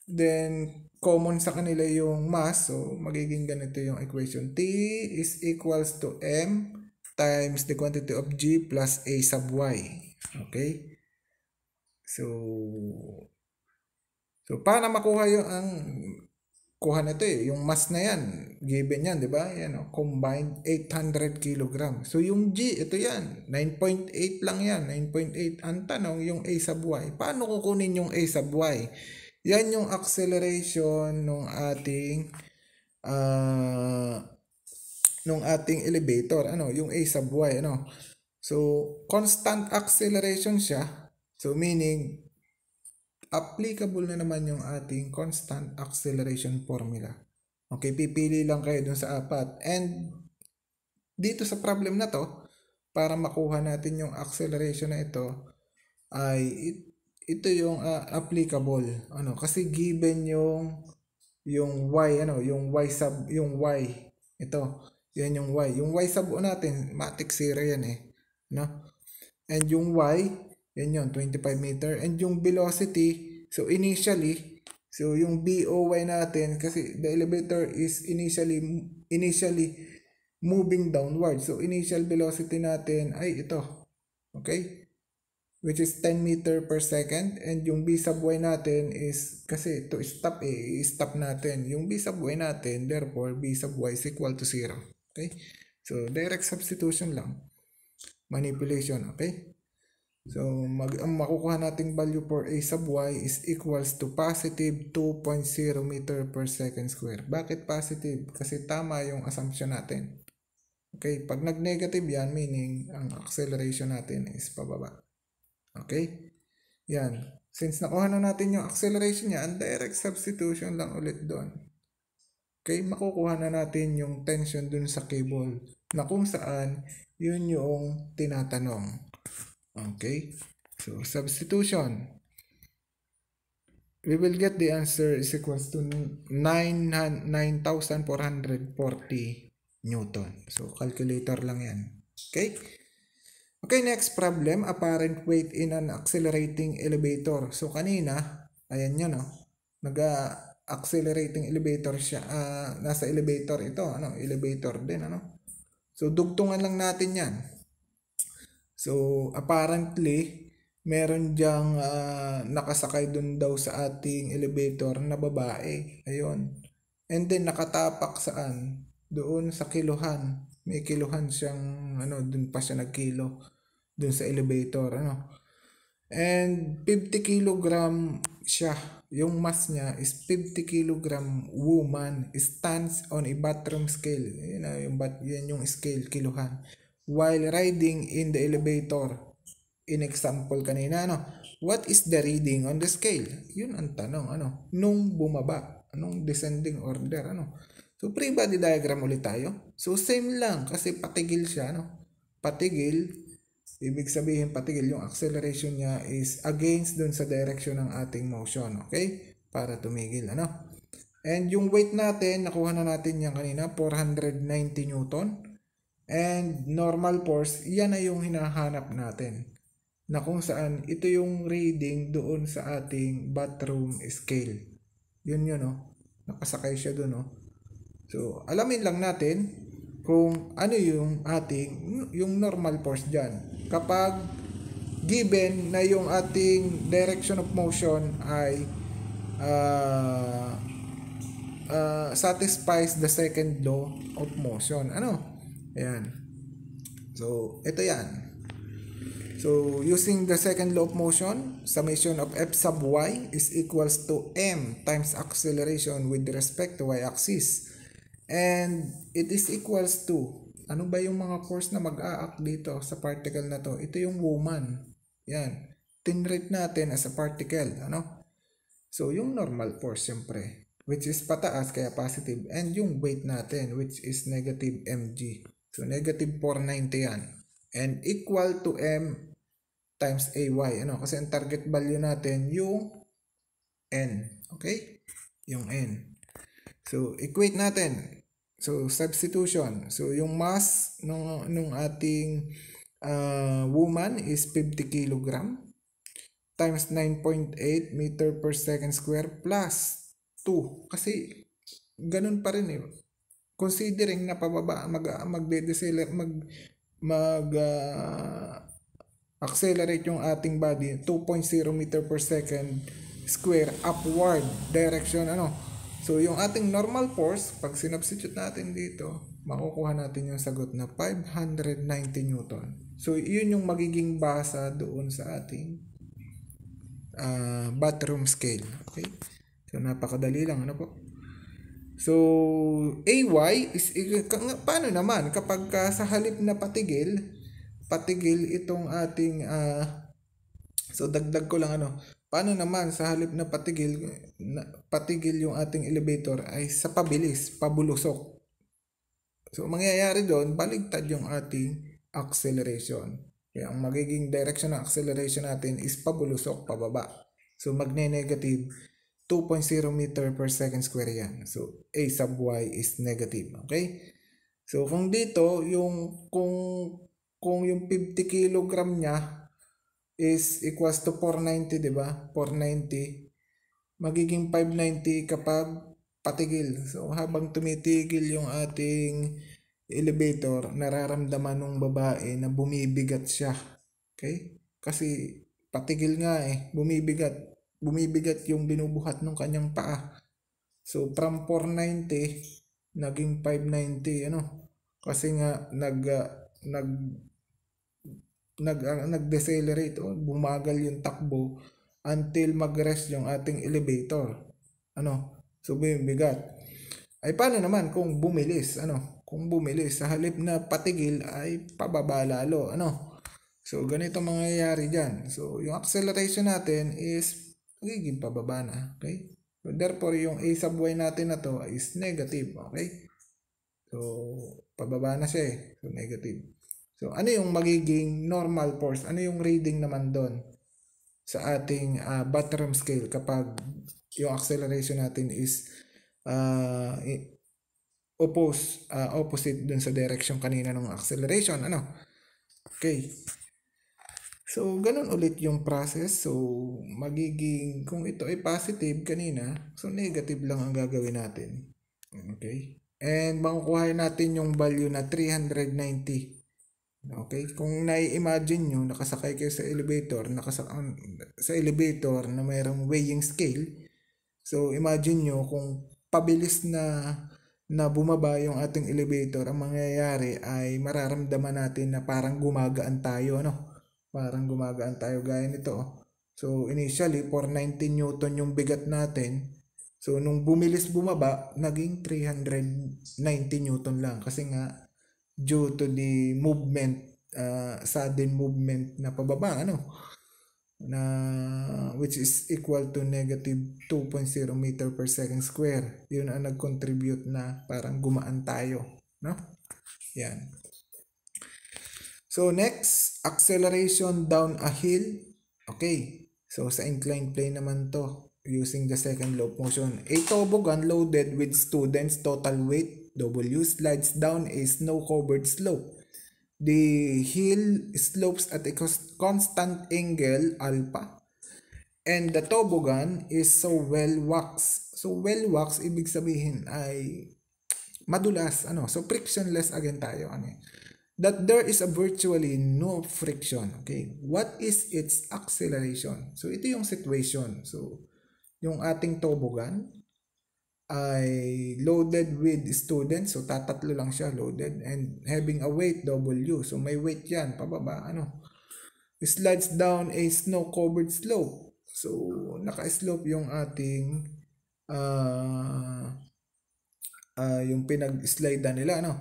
then common sa kanila yung mass so magiging ganito yung equation t is equals to m times the quantity of G plus A sub Y. Okay? So, so paano makuha yung ang kuha na eh, yung mass na yan, given yan, di ba? Yan, oh, combined 800 kg. So yung G, ito yan, 9.8 lang yan, 9.8. Ang tanong, yung A sub Y, paano kukunin yung A sub Y? Yan yung acceleration ng ating uh, nung ating elevator, ano, yung A sub y, ano. So, constant acceleration siya. So, meaning, applicable na naman yung ating constant acceleration formula. Okay, pipili lang kayo dun sa apat. And, dito sa problem na to, para makuha natin yung acceleration na ito, ay it, ito yung uh, applicable. Ano, kasi given yung yung y ano, yung y sub yung y ito. Yan yung y. Yung y sub o natin, matic 0 yan eh. No? And yung y, yan yun, 25 meter. And yung velocity, so initially, so yung BOY natin, kasi the elevator is initially, initially moving downward. So initial velocity natin ay ito. Okay? Which is 10 meter per second. And yung B sub y natin is, kasi to stop eh, stop natin. Yung B sub y natin, therefore, B sub y is equal to 0. Okay? So, direct substitution lang. Manipulation. Okay? So, mag, ang makukuha nating value for a sub y is equals to positive 2.0 meter per second square. Bakit positive? Kasi tama yung assumption natin. Okay, pag nag-negative yan, meaning ang acceleration natin is pababa. Okay? Yan. Since nakuha na natin yung acceleration niya, ang direct substitution lang ulit doon kaya makukuha na natin yung tension dun sa cable na kung saan yun yung tinatanong. Okay? So, substitution. We will get the answer is equals to 9,440 Newton. So, calculator lang yan. Okay? Okay, next problem. Apparent weight in an accelerating elevator. So, kanina, ayan yun, no? Oh. Nag- accelerating elevator siya uh, nasa elevator ito ano elevator din ano so dugtungan lang natin yan so apparently meron diyang uh, ah, nakasakay dun daw sa ating elevator na babae ayun and then nakatapak saan doon sa kiluhan may kiluhan siyang ano dun pa siya nagkilo dun sa elevator ano and 50 kilogram siya yung mass niya is 50 kilogram woman stands on a bathroom scale. Yan, yung, bat, yan yung scale, kiluhan. While riding in the elevator. In example kanina, ano? What is the reading on the scale? Yun ang tanong, ano? Nung bumaba. Anong descending order, ano? So, free body diagram ulit tayo. So, same lang kasi patigil siya, ano? Patigil, Ibig sabihin patigil yung acceleration niya is against dun sa direction ng ating motion. Okay? Para tumigil. Ano? And yung weight natin, nakuha na natin yan kanina, 490 Newton. And normal force, yan ay yung hinahanap natin. Na kung saan, ito yung reading doon sa ating bathroom scale. Yun yun, no? Oh. Nakasakay siya doon, no? Oh. So, alamin lang natin kung ano yung ating yung normal force diyan. Kapag given na yung ating direction of motion ay uh, uh, satisfies the second law of motion. Ano? Ayan. So, ito yan. So, using the second law of motion, summation of F sub y is equals to m times acceleration with respect to y-axis and it is equals to ano ba yung mga force na mag-a-act dito sa particle na to? Ito yung woman. Yan. Tinrate natin as a particle. Ano? So, yung normal force, syempre, which is pataas, kaya positive. And yung weight natin, which is negative mg. So, negative 490 yan. And equal to m times ay. Ano? Kasi ang target value natin, yung n. Okay? Yung n. So, equate natin So substitution. So yung mass nung nung ating uh, woman is 50 kg times 9.8 meter per second square plus 2 kasi ganun pa rin eh considering na pababa mag magde-decelerate mag mag uh, accelerate yung ating body 2.0 meter per second square upward direction ano So, yung ating normal force, pag sinubstitute natin dito, makukuha natin yung sagot na 590 Newton. So, yun yung magiging basa doon sa ating uh, bathroom scale. Okay? So, napakadali lang. Ano po? So, AY is, paano naman? Kapag uh, sa halip na patigil, patigil itong ating, uh, so dagdag ko lang ano, Paano naman sa halip na patigil, na, patigil yung ating elevator ay sa pabilis, pabulusok? So, mangyayari doon, baligtad yung ating acceleration. Kaya ang magiging direction ng acceleration natin is pabulusok, pababa. So, magne-negative 2.0 meter per second square yan. So, A sub Y is negative. Okay? So, kung dito, yung, kung, kung yung 50 kilogram niya, is equals to 490, di ba? 490. Magiging 590 kapag patigil. So, habang tumitigil yung ating elevator, nararamdaman ng babae na bumibigat siya. Okay? Kasi patigil nga eh, bumibigat. Bumibigat yung binubuhat ng kanyang paa. So, from 490, naging 590, ano? Kasi nga, nag, uh, nag nag uh, nag-decelerate o oh, bumagal yung takbo until mag-rest yung ating elevator. Ano? So bigat. Ay paano naman kung bumilis? Ano? Kung bumilis sa halip na patigil ay pababa lalo. Ano? So ganito mangyayari diyan. So yung acceleration natin is magiging pababa na. Okay? So, therefore yung A sub y natin na to is negative. Okay? So pababa na siya eh. So negative. So, ano yung magiging normal force? Ano yung reading naman doon sa ating uh, ah, Bartram scale kapag yung acceleration natin is uh, ah, oppose, uh, ah, opposite dun sa direction kanina ng acceleration. Ano? Okay. So, ganun ulit yung process. So, magiging, kung ito ay positive kanina, so negative lang ang gagawin natin. Okay. And makukuha natin yung value na 390 Okay? Kung nai-imagine nyo, nakasakay kayo sa elevator, nakasa- um, sa elevator na mayroong weighing scale, so imagine nyo kung pabilis na na bumaba yung ating elevator, ang mangyayari ay mararamdaman natin na parang gumagaan tayo, ano? Parang gumagaan tayo gaya nito. Oh. So initially, 490 Newton yung bigat natin. So nung bumilis bumaba, naging 390 Newton lang kasi nga due to the movement uh, sudden movement na pababa ano na which is equal to negative 2.0 meter per second square yun ang nag-contribute na parang gumaan tayo no yan so next acceleration down a hill okay so sa inclined plane naman to using the second low motion a toboggan loaded with students total weight W slides down a snow-covered slope. The hill slopes at a constant angle alpha. And the toboggan is so well waxed. So well waxed ibig sabihin ay madulas ano so frictionless again tayo ano that there is a virtually no friction okay what is its acceleration so ito yung situation so yung ating toboggan ay loaded with students. So, tatatlo lang siya loaded. And having a weight W. So, may weight yan. Pababa. Ano? Slides down a snow-covered slope. So, naka-slope yung ating uh, uh, yung pinag-slide na nila. Ano?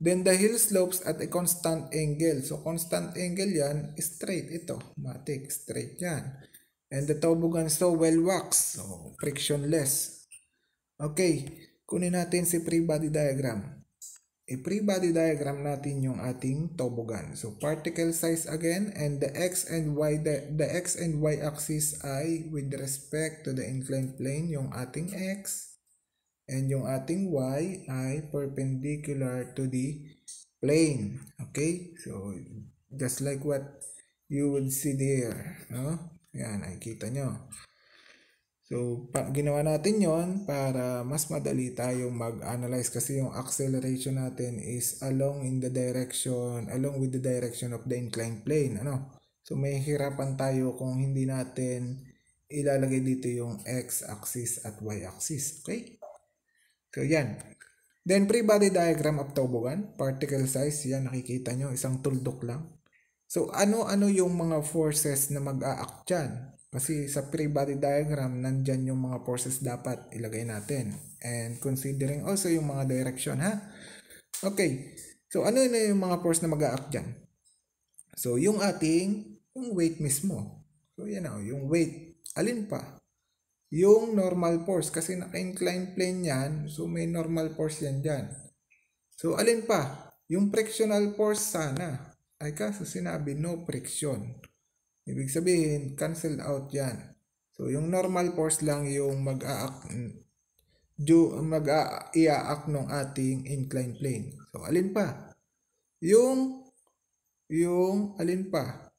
Then, the hill slopes at a constant angle. So, constant angle yan, straight ito. Matik, straight yan. And the toboggan so well waxed. So, frictionless. Okay, kunin natin si free body diagram. I-free body diagram natin yung ating tobogan. So particle size again and the x and y the, the x and y axis ay with respect to the inclined plane yung ating x and yung ating y ay perpendicular to the plane. Okay? So just like what you would see there, no? Yan, ay kita nyo. So, pa- ginawa natin yon para mas madali tayong mag-analyze kasi yung acceleration natin is along in the direction, along with the direction of the inclined plane. Ano? So, may hirapan tayo kung hindi natin ilalagay dito yung x-axis at y-axis. Okay? So, yan. Then, free body diagram of tobogan. Particle size. Yan, nakikita nyo. Isang tuldok lang. So, ano-ano yung mga forces na mag-a-act dyan? Kasi sa free body diagram, nandyan yung mga forces dapat ilagay natin. And considering also yung mga direction, ha? Okay. So, ano na yung mga force na mag a dyan? So, yung ating, yung weight mismo. So, yan o, yung weight. Alin pa? Yung normal force. Kasi naka inclined plane yan. So, may normal force yan dyan. So, alin pa? Yung frictional force sana. Ay kaso sinabi no friction. Ibig sabihin, canceled out yan. So, yung normal force lang yung mag-a-act mag a ng ating inclined plane. So, alin pa? Yung yung alin pa?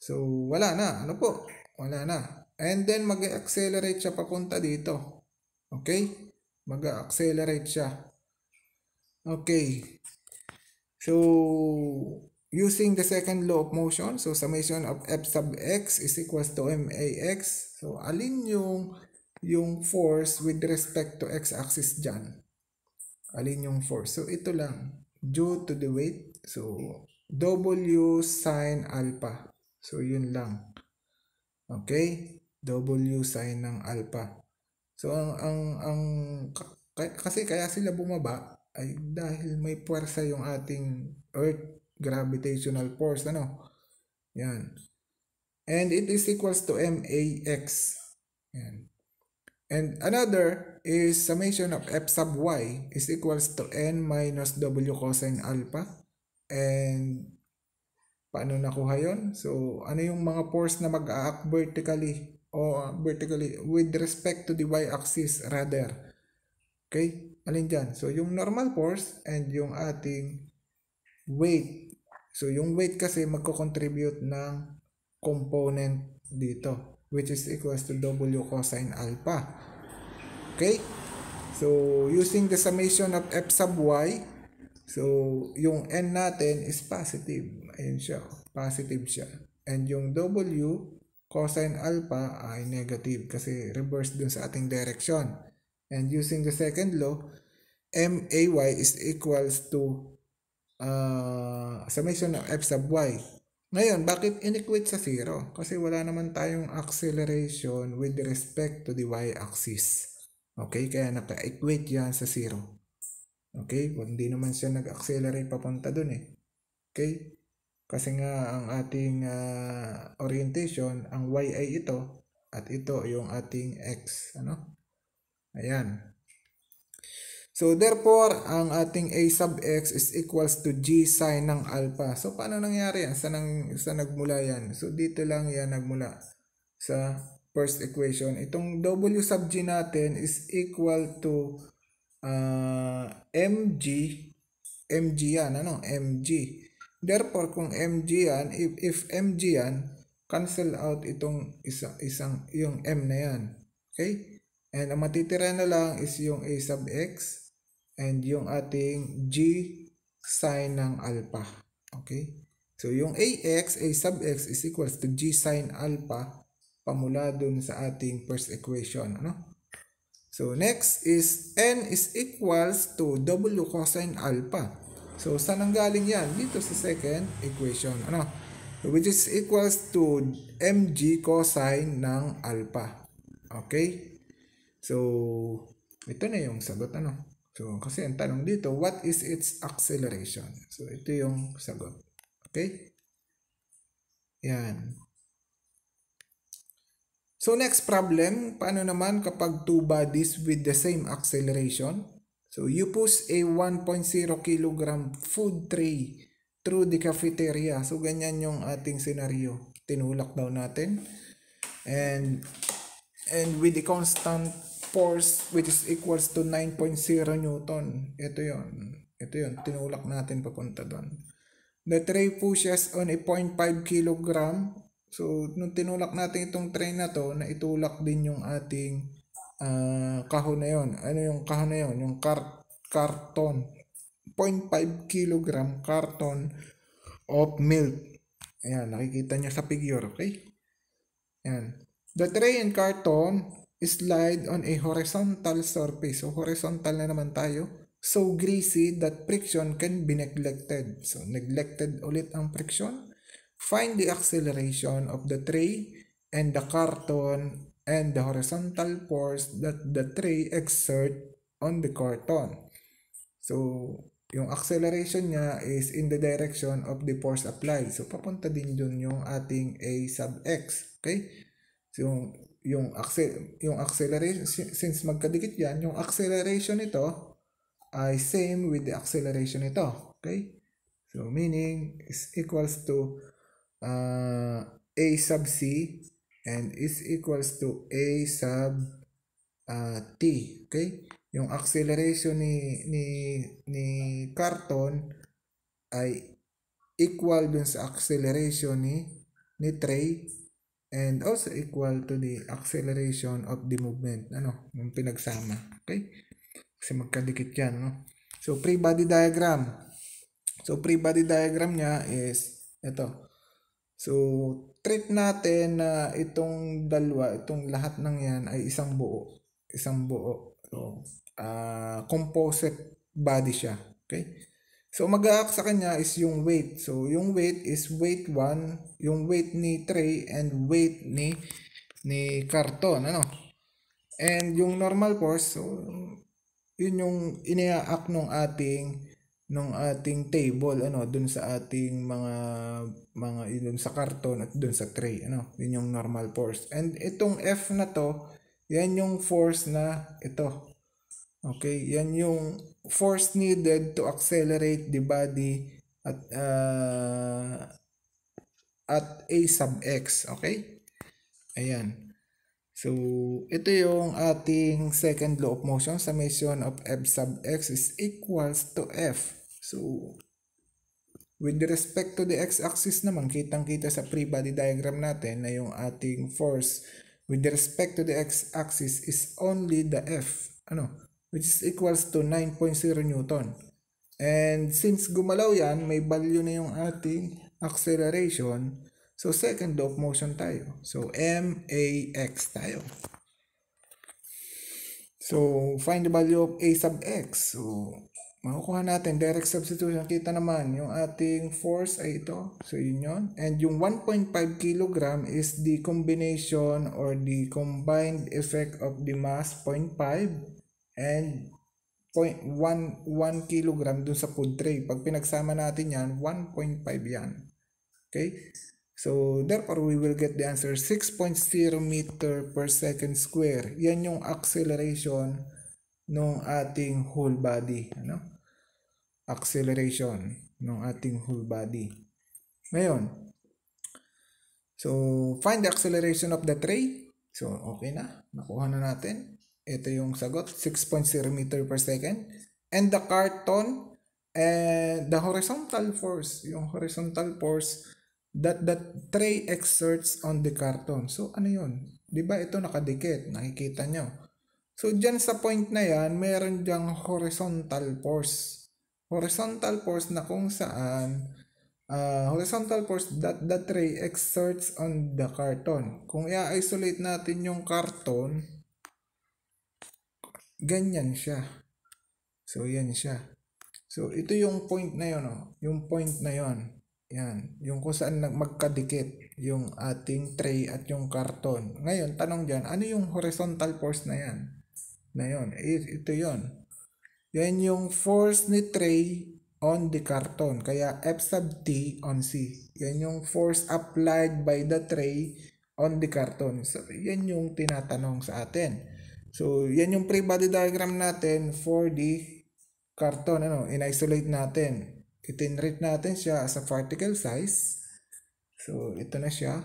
So, wala na. Ano po? Wala na. And then, mag-accelerate siya papunta dito. Okay? Mag-accelerate siya. Okay. So, using the second law of motion, so summation of F sub x is equals to max. So, alin yung yung force with respect to x-axis dyan? Alin yung force? So, ito lang. Due to the weight. So, W sine alpha. So, yun lang. Okay? W sine ng alpha. So, ang, ang, ang kasi kaya sila bumaba ay dahil may puwersa yung ating Earth gravitational force ano yan and it is equals to max yan and another is summation of f sub y is equals to n minus w cosine alpha and paano nakuha yon so ano yung mga force na mag-act vertically o vertically with respect to the y axis rather okay alin dyan so yung normal force and yung ating weight So yung weight kasi magko-contribute ng component dito which is equals to W cosine alpha. Okay? So using the summation of F sub Y, so yung N natin is positive. Ayun siya. Positive siya. And yung W cosine alpha ay negative kasi reverse dun sa ating direction. And using the second law, MAY is equals to uh, ah, summation ng f sub y. Ngayon, bakit inequate sa 0? Kasi wala naman tayong acceleration with respect to the y-axis. Okay, kaya naka-equate yan sa 0. Okay, hindi naman siya nag-accelerate papunta dun eh. Okay, kasi nga ang ating uh, orientation, ang y ay ito, at ito yung ating x. Ano? Ayan. So therefore, ang ating a sub x is equals to g sine ng alpha. So paano nangyari yan? Saan, nang, sa nagmula yan? So dito lang yan nagmula sa first equation. Itong w sub g natin is equal to uh, ah, mg. mg yan, ano? mg. Therefore, kung mg yan, if, if mg yan, cancel out itong isang, isang, yung m na yan. Okay? And ang matitira na lang is yung a sub x and yung ating g sine ng alpha. Okay? So, yung ax, a sub x is equals to g sine alpha pamula dun sa ating first equation. Ano? So, next is n is equals to w cosine alpha. So, saan ang galing yan? Dito sa second equation. Ano? Which is equals to mg cosine ng alpha. Okay? So, ito na yung sagot. Ano? So, kasi ang tanong dito, what is its acceleration? So, ito yung sagot. Okay? Yan. So, next problem, paano naman kapag two bodies with the same acceleration? So, you push a 1.0 kg food tray through the cafeteria. So, ganyan yung ating scenario. Tinulak daw natin. And, and with the constant force which is equals to 9.0 Newton. Ito yon Ito yon Tinulak natin papunta doon. The tray pushes on a 0.5 kg. So, nung tinulak natin itong tray na to, na itulak din yung ating uh, kahon na yon. Ano yung kahon na yon? Yung car carton. 0.5 kg carton of milk. Ayan, nakikita nyo sa figure, okay? Ayan. The tray and carton slide on a horizontal surface. So, horizontal na naman tayo. So, greasy that friction can be neglected. So, neglected ulit ang friction. Find the acceleration of the tray and the carton and the horizontal force that the tray exert on the carton. So, yung acceleration niya is in the direction of the force applied. So, papunta din dun yung ating A sub x. Okay? So, yung yung accel yung acceleration since magkadikit yan yung acceleration nito ay same with the acceleration nito okay so meaning is equals to uh, a sub c and is equals to a sub uh, t okay yung acceleration ni ni ni Carton ay equal dun sa acceleration ni ni tray and also equal to the acceleration of the movement ano yung pinagsama okay kasi magkadikit yan no so free body diagram so free body diagram niya is ito so treat natin na itong dalawa itong lahat ng yan ay isang buo isang buo so uh, composite body siya okay So mag-act sa kanya is yung weight. So yung weight is weight 1, yung weight ni tray and weight ni ni karton, ano? And yung normal force, so yun yung iniaak nung ating nung ating table ano dun sa ating mga mga dun sa karton at dun sa tray ano yun yung normal force and itong F na to yan yung force na ito Okay, yan yung force needed to accelerate the body at uh, at A sub x, okay? Ayan. So, ito yung ating second law of motion. Summation of F sub x is equals to F. So, with respect to the x-axis naman, kitang-kita sa free body diagram natin na yung ating force with respect to the x-axis is only the F. Ano? which is equals to 9.0 Newton. And since gumalaw yan, may value na yung ating acceleration. So, second of motion tayo. So, max tayo. So, find the value of a sub x. So, makukuha natin, direct substitution. Kita naman, yung ating force ay ito. So, yun yun. And yung 1.5 kilogram is the combination or the combined effect of the mass 0.5 and 1, 1 kilogram dun sa food tray. Pag pinagsama natin yan, 1.5 yan. Okay? So, therefore, we will get the answer 6.0 meter per second square. Yan yung acceleration ng ating whole body. Ano? Acceleration ng ating whole body. Ngayon, so, find the acceleration of the tray. So, okay na. Nakuha na natin. Ito yung sagot, 6.0 meter per second. And the carton, and eh, the horizontal force, yung horizontal force that the tray exerts on the carton. So, ano yun? Di ba ito nakadikit? Nakikita nyo. So, dyan sa point na yan, meron dyang horizontal force. Horizontal force na kung saan uh, horizontal force that the tray exerts on the carton. Kung i-isolate natin yung carton, ganyan siya. So, yan siya. So, ito yung point na yun, oh. yung point na yun. Yan, yung kung saan magkadikit yung ating tray at yung karton. Ngayon, tanong dyan, ano yung horizontal force na yan? Na yun, ito yon Yan yung force ni tray on the carton. Kaya F sub T on C. Yan yung force applied by the tray on the carton. So, yan yung tinatanong sa atin. So, yan yung free body diagram natin for the carton. Ano, in-isolate natin. Itinrate natin siya as a particle size. So, ito na siya.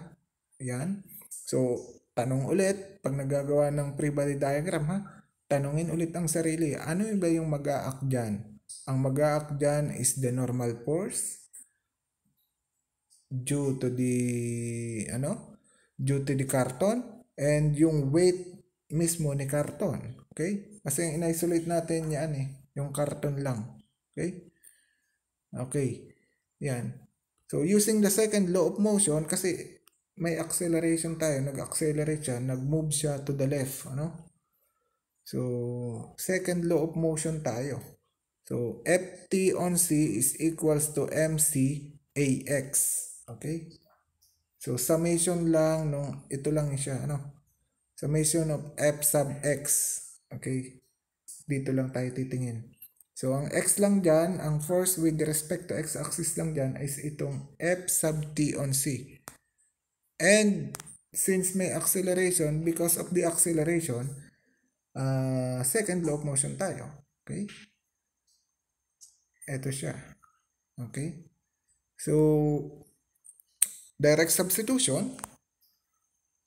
Ayan. So, tanong ulit. Pag nagagawa ng free body diagram, ha? Tanungin ulit ang sarili. Ano ba yung mag-a-act dyan? Ang mag-a-act dyan is the normal force due to the ano due to the carton and yung weight mismo ni karton. Okay? Kasi in-isolate natin yan eh. Yung karton lang. Okay? Okay. Yan. So, using the second law of motion, kasi may acceleration tayo. Nag-accelerate siya. Nag-move siya to the left. Ano? So, second law of motion tayo. So, Ft on C is equals to mc ax. Okay? So, summation lang nung ito lang siya. Ano? Summation of f sub x. Okay? Dito lang tayo titingin. So, ang x lang dyan, ang force with respect to x-axis lang dyan is itong f sub t on c. And since may acceleration, because of the acceleration, uh, second law of motion tayo. Okay? Ito siya. Okay? So, direct substitution,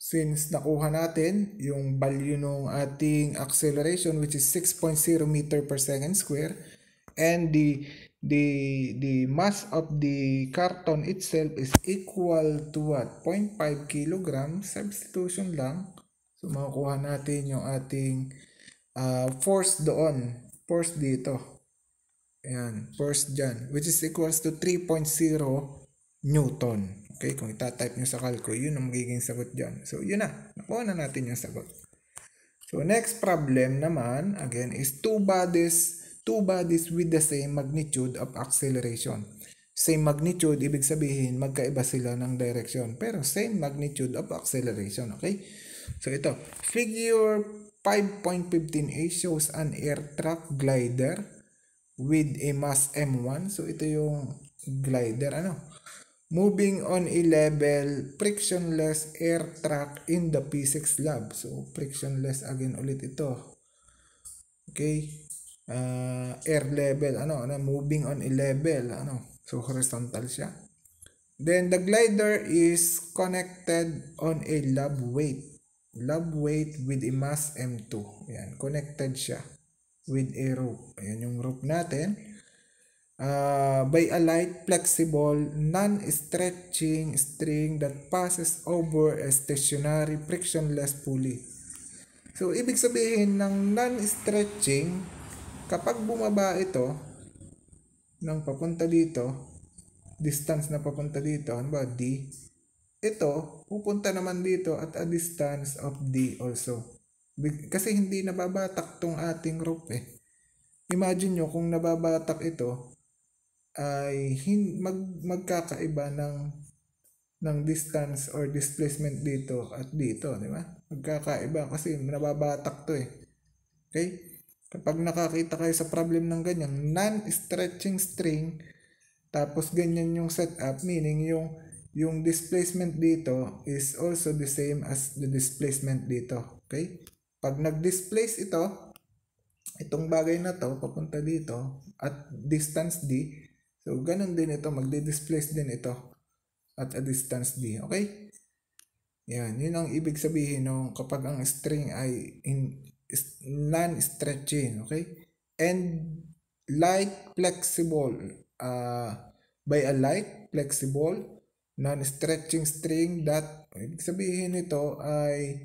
since nakuha natin yung value ng ating acceleration which is 6.0 meter per second square and the the the mass of the carton itself is equal to what 0.5 kg substitution lang so makukuha natin yung ating uh, force doon force dito ayan force dyan which is equals to 3.0 newton Okay, kung itatype nyo sa calco, yun ang magiging sagot dyan. So, yun na. Nakuha na natin yung sagot. So, next problem naman, again, is two bodies, two bodies with the same magnitude of acceleration. Same magnitude, ibig sabihin, magkaiba sila ng direction. Pero same magnitude of acceleration, okay? So, ito, figure 5.15a shows an air truck glider with a mass M1. So, ito yung glider, ano? Moving on a level, frictionless air track in the physics lab. So, frictionless again ulit ito. Okay? Uh, air level, ano, ano, moving on a level, ano. So, horizontal siya. Then, the glider is connected on a lab weight. Lab weight with a mass M2. Ayan, connected siya with a rope. Ayan yung rope natin uh, by a light, flexible, non-stretching string that passes over a stationary frictionless pulley. So, ibig sabihin ng non-stretching, kapag bumaba ito, ng papunta dito, distance na papunta dito, ano ba, D, ito, pupunta naman dito at a distance of D also. Kasi hindi nababatak tong ating rope eh. Imagine nyo kung nababatak ito, ay hin, mag, magkakaiba ng ng distance or displacement dito at dito, di ba? Magkakaiba kasi nababatak to eh. Okay? Kapag nakakita kayo sa problem ng ganyan, non-stretching string, tapos ganyan yung setup, meaning yung yung displacement dito is also the same as the displacement dito. Okay? Pag nag-displace ito, itong bagay na to, papunta dito, at distance D, So, ganun din ito. Magdi-displace din ito at a distance d. Okay? Yan. Yun ang ibig sabihin nung kapag ang string ay in, non-stretching. Okay? And light flexible. Uh, by a light flexible non-stretching string that ibig sabihin nito ay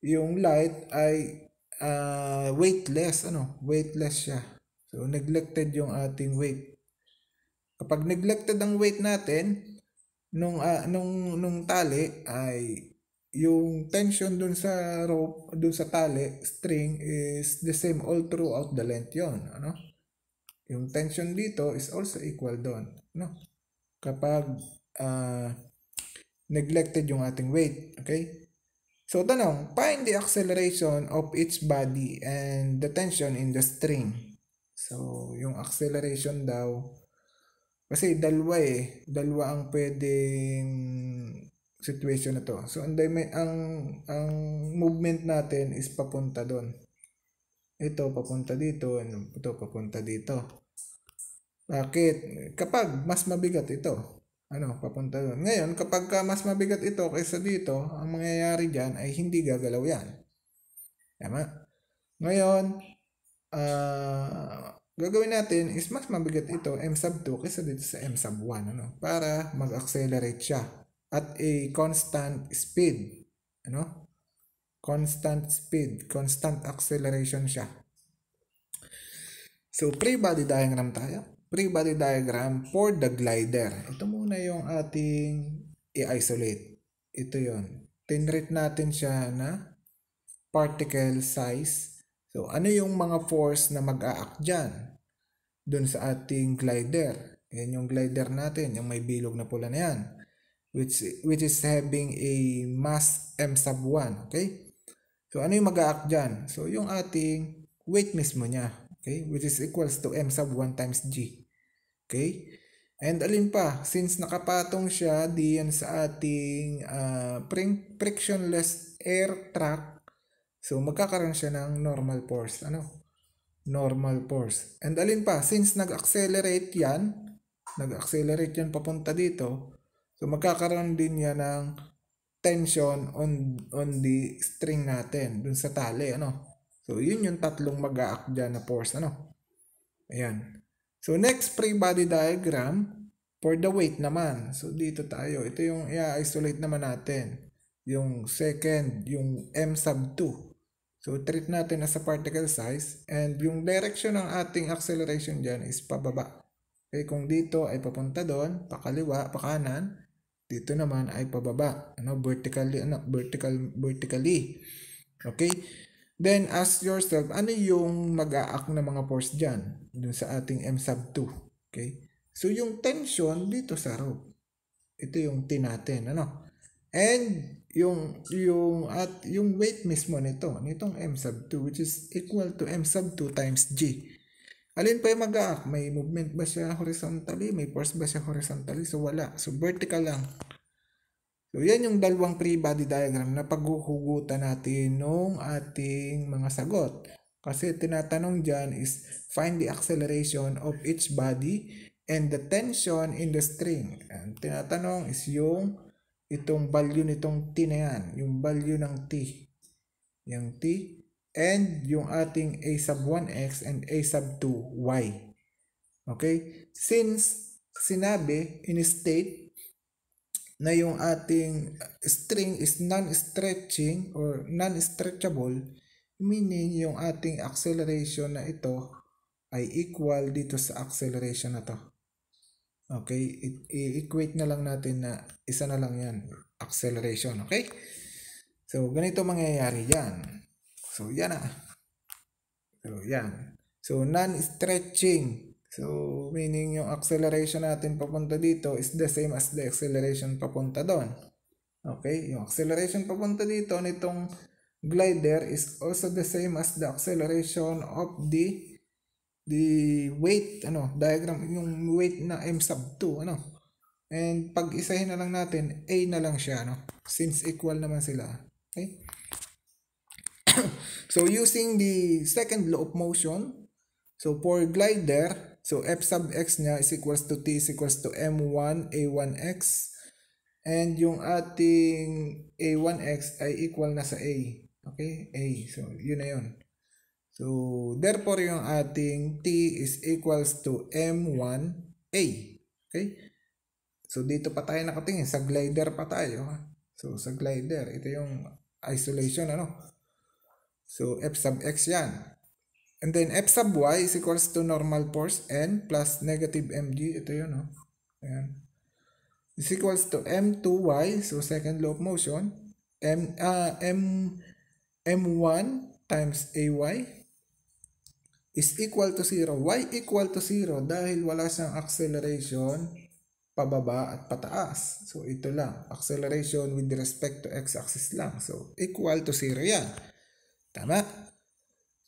yung light ay uh, weightless ano weightless siya so neglected yung ating weight Kapag neglected ang weight natin, nung, uh, nung, nung tali ay yung tension dun sa rope, dun sa tali, string is the same all throughout the length yon ano? Yung tension dito is also equal doon, no? Kapag uh, neglected yung ating weight, okay? So, tanong, find the acceleration of its body and the tension in the string. So, yung acceleration daw kasi dalawa eh. Dalawa ang pwedeng situation na to. So, ang, ang, ang movement natin is papunta doon. Ito papunta dito, ano, ito papunta dito. Bakit? Kapag mas mabigat ito, ano, papunta doon. Ngayon, kapag ka mas mabigat ito kaysa dito, ang mangyayari diyan ay hindi gagalaw yan. Tama? Ngayon, uh, gagawin natin is mas mabigat ito m sub 2 kaysa dito sa m sub 1 ano para mag-accelerate siya at a constant speed ano constant speed constant acceleration siya so free body diagram tayo free body diagram for the glider ito muna yung ating i-isolate ito yon tinrate natin siya na particle size So, ano yung mga force na mag-a-act dyan? Doon sa ating glider. Yan yung glider natin, yung may bilog na pula na yan. Which, which is having a mass m sub 1, okay? So, ano yung mag-a-act dyan? So, yung ating weight mismo niya, okay? Which is equals to m sub 1 times g, okay? And alin pa, since nakapatong siya diyan sa ating uh, frictionless air track, So, magkakaroon siya ng normal force. Ano? Normal force. And alin pa, since nag-accelerate yan, nag-accelerate yan papunta dito, so magkakaroon din yan ng tension on, on the string natin, dun sa tali, ano? So, yun yung tatlong mag-act dyan na force, ano? Ayan. So, next free body diagram for the weight naman. So, dito tayo. Ito yung i-isolate naman natin. Yung second, yung M sub 2. So, treat natin as a particle size and yung direction ng ating acceleration dyan is pababa. Okay, kung dito ay papunta doon, pakaliwa, pakanan, dito naman ay pababa. Ano, vertically, ano, vertical, vertically. Okay? Then, ask yourself, ano yung mag-a-act na mga force dyan? Dun sa ating M sub 2. Okay? So, yung tension dito sa rope. Ito yung T natin. Ano? And yung yung at yung weight mismo nito, nitong m sub 2 which is equal to m sub 2 times g. Alin pa yung mag -act? May movement ba siya horizontally? May force ba siya horizontally? So wala. So vertical lang. So yan yung dalawang free body diagram na paghuhugutan natin nung ating mga sagot. Kasi tinatanong dyan is find the acceleration of each body and the tension in the string. And tinatanong is yung itong value nitong t na yan, yung value ng t. Yung t and yung ating a sub 1x and a sub 2y. Okay? Since sinabi in state na yung ating string is non-stretching or non-stretchable, meaning yung ating acceleration na ito ay equal dito sa acceleration na to. Okay, i-equate na lang natin na isa na lang yan, acceleration, okay? So, ganito mangyayari yan. So, yan na. So, yan. So, non-stretching. So, meaning yung acceleration natin papunta dito is the same as the acceleration papunta doon. Okay, yung acceleration papunta dito nitong glider is also the same as the acceleration of the the weight ano diagram yung weight na m sub 2 ano and pag isahin na lang natin a na lang siya ano since equal naman sila okay so using the second law of motion so for glider so f sub x niya is equals to t is equals to m1 a1x and yung ating a1x ay equal na sa a okay a so yun na yun So, therefore, yung ating T is equals to M1A. Okay? So, dito pa tayo nakatingin. Sa glider pa tayo. So, sa glider, ito yung isolation, ano? So, F sub X yan. And then, F sub Y is equals to normal force N plus negative MG. Ito yun, no? Oh. Ayan. Is equals to M2Y, so second law of motion. M, uh, M, M1 times AY is equal to 0. Y equal to 0 dahil wala siyang acceleration pababa at pataas. So, ito lang. Acceleration with respect to x-axis lang. So, equal to 0 yan. Tama?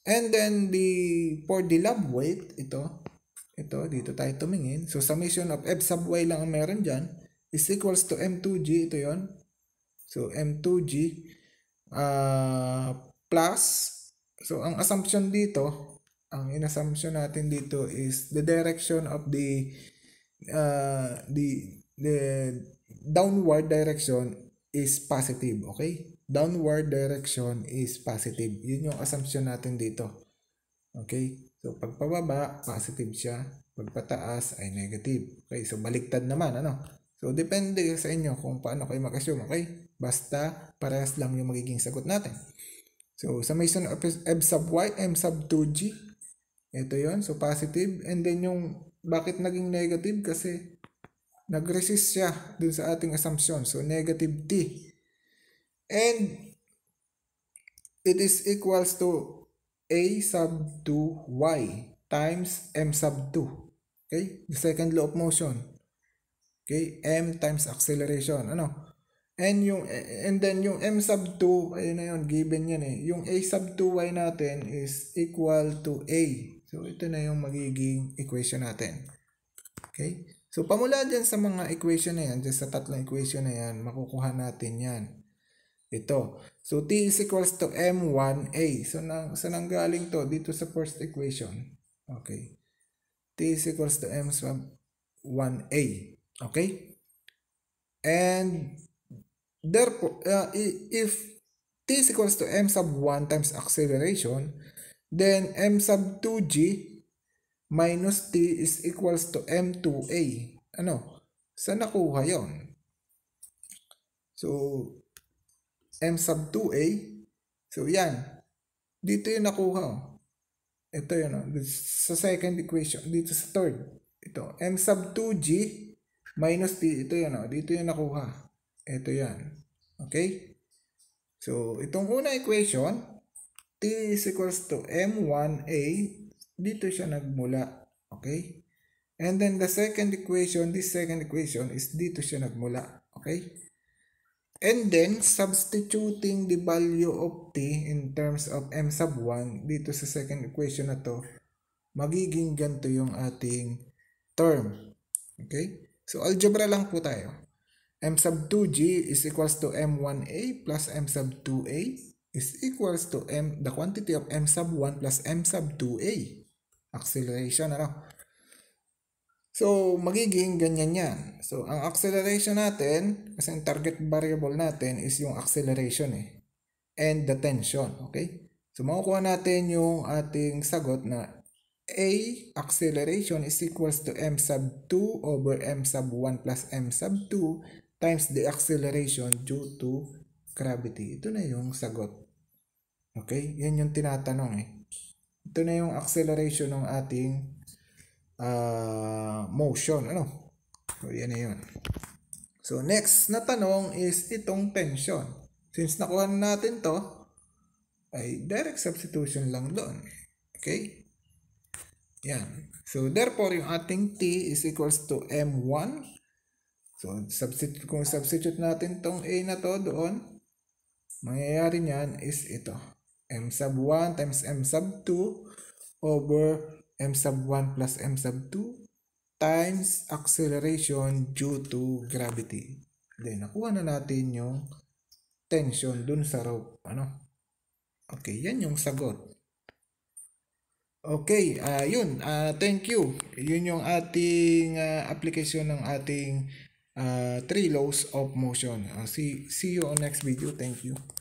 And then, the, for the lab weight, ito, ito, dito tayo tumingin. So, summation of F sub y lang ang meron dyan is equals to M2G. Ito yon So, M2G uh, ah, plus, so, ang assumption dito, ang inassumption natin dito is the direction of the uh, the the downward direction is positive, okay? Downward direction is positive. Yun yung assumption natin dito. Okay? So, pag pababa, positive siya. Pag pataas, ay negative. Okay? So, baliktad naman, ano? So, depende sa inyo kung paano kayo mag-assume, okay? Basta, parehas lang yung magiging sagot natin. So, summation of F sub y, M sub 2G ito yon So, positive. And then yung bakit naging negative? Kasi nag-resist siya dun sa ating assumption. So, negative t. And it is equals to a sub 2y times m sub 2. Okay? The second law of motion. Okay? m times acceleration. Ano? And yung and then yung m sub 2, ayun na yun, given yan eh. Yung a sub 2y natin is equal to a So, ito na yung magiging equation natin. Okay? So, pamula dyan sa mga equation na yan, dyan sa tatlong equation na yan, makukuha natin yan. Ito. So, T is equals to M1A. So, na, saan ang galing to? Dito sa first equation. Okay. T is equals to M sub 1A. Okay? And, therefore, uh, if T is equals to M sub 1 times acceleration, Then m sub 2g minus t is equals to m2a. Ano? Saan nakuha yon? So, m sub 2a. So, yan. Dito yung nakuha. Oh. Ito yun. Oh. Sa second equation. Dito sa third. Ito. m sub 2g minus t. Ito yun. Oh. Dito yung nakuha. Ito yan. Okay? So, itong una equation, T is equals to M1A. Dito siya nagmula. Okay? And then the second equation, this second equation is dito siya nagmula. Okay? And then, substituting the value of t in terms of m sub 1 dito sa second equation na to, magiging ganito yung ating term. Okay? So, algebra lang po tayo. m sub 2g is equals to m1a plus m sub 2a is equals to m, the quantity of m sub 1 plus m sub 2a. Acceleration, ano? So, magiging ganyan yan. So, ang acceleration natin, kasi ang target variable natin is yung acceleration eh. And the tension, okay? So, makukuha natin yung ating sagot na A acceleration is equals to m sub 2 over m sub 1 plus m sub 2 times the acceleration due to gravity. Ito na yung sagot. Okay? Yan yung tinatanong eh. Ito na yung acceleration ng ating uh, motion. Ano? So, yan na yun. So, next na tanong is itong tension. Since nakuha natin to, ay direct substitution lang doon. Okay? Yan. So, therefore, yung ating T is equals to M1. So, substitute, kung substitute natin tong A na to doon, mangyayari niyan is ito m sub 1 times m sub 2 over m sub 1 plus m sub 2 times acceleration due to gravity. Then, nakuha na natin yung tension dun sa rope. Ano? Okay, yan yung sagot. Okay, uh, yun. Uh, thank you. Yun yung ating uh, application ng ating uh, three laws of motion. Uh, see, see you on next video. Thank you.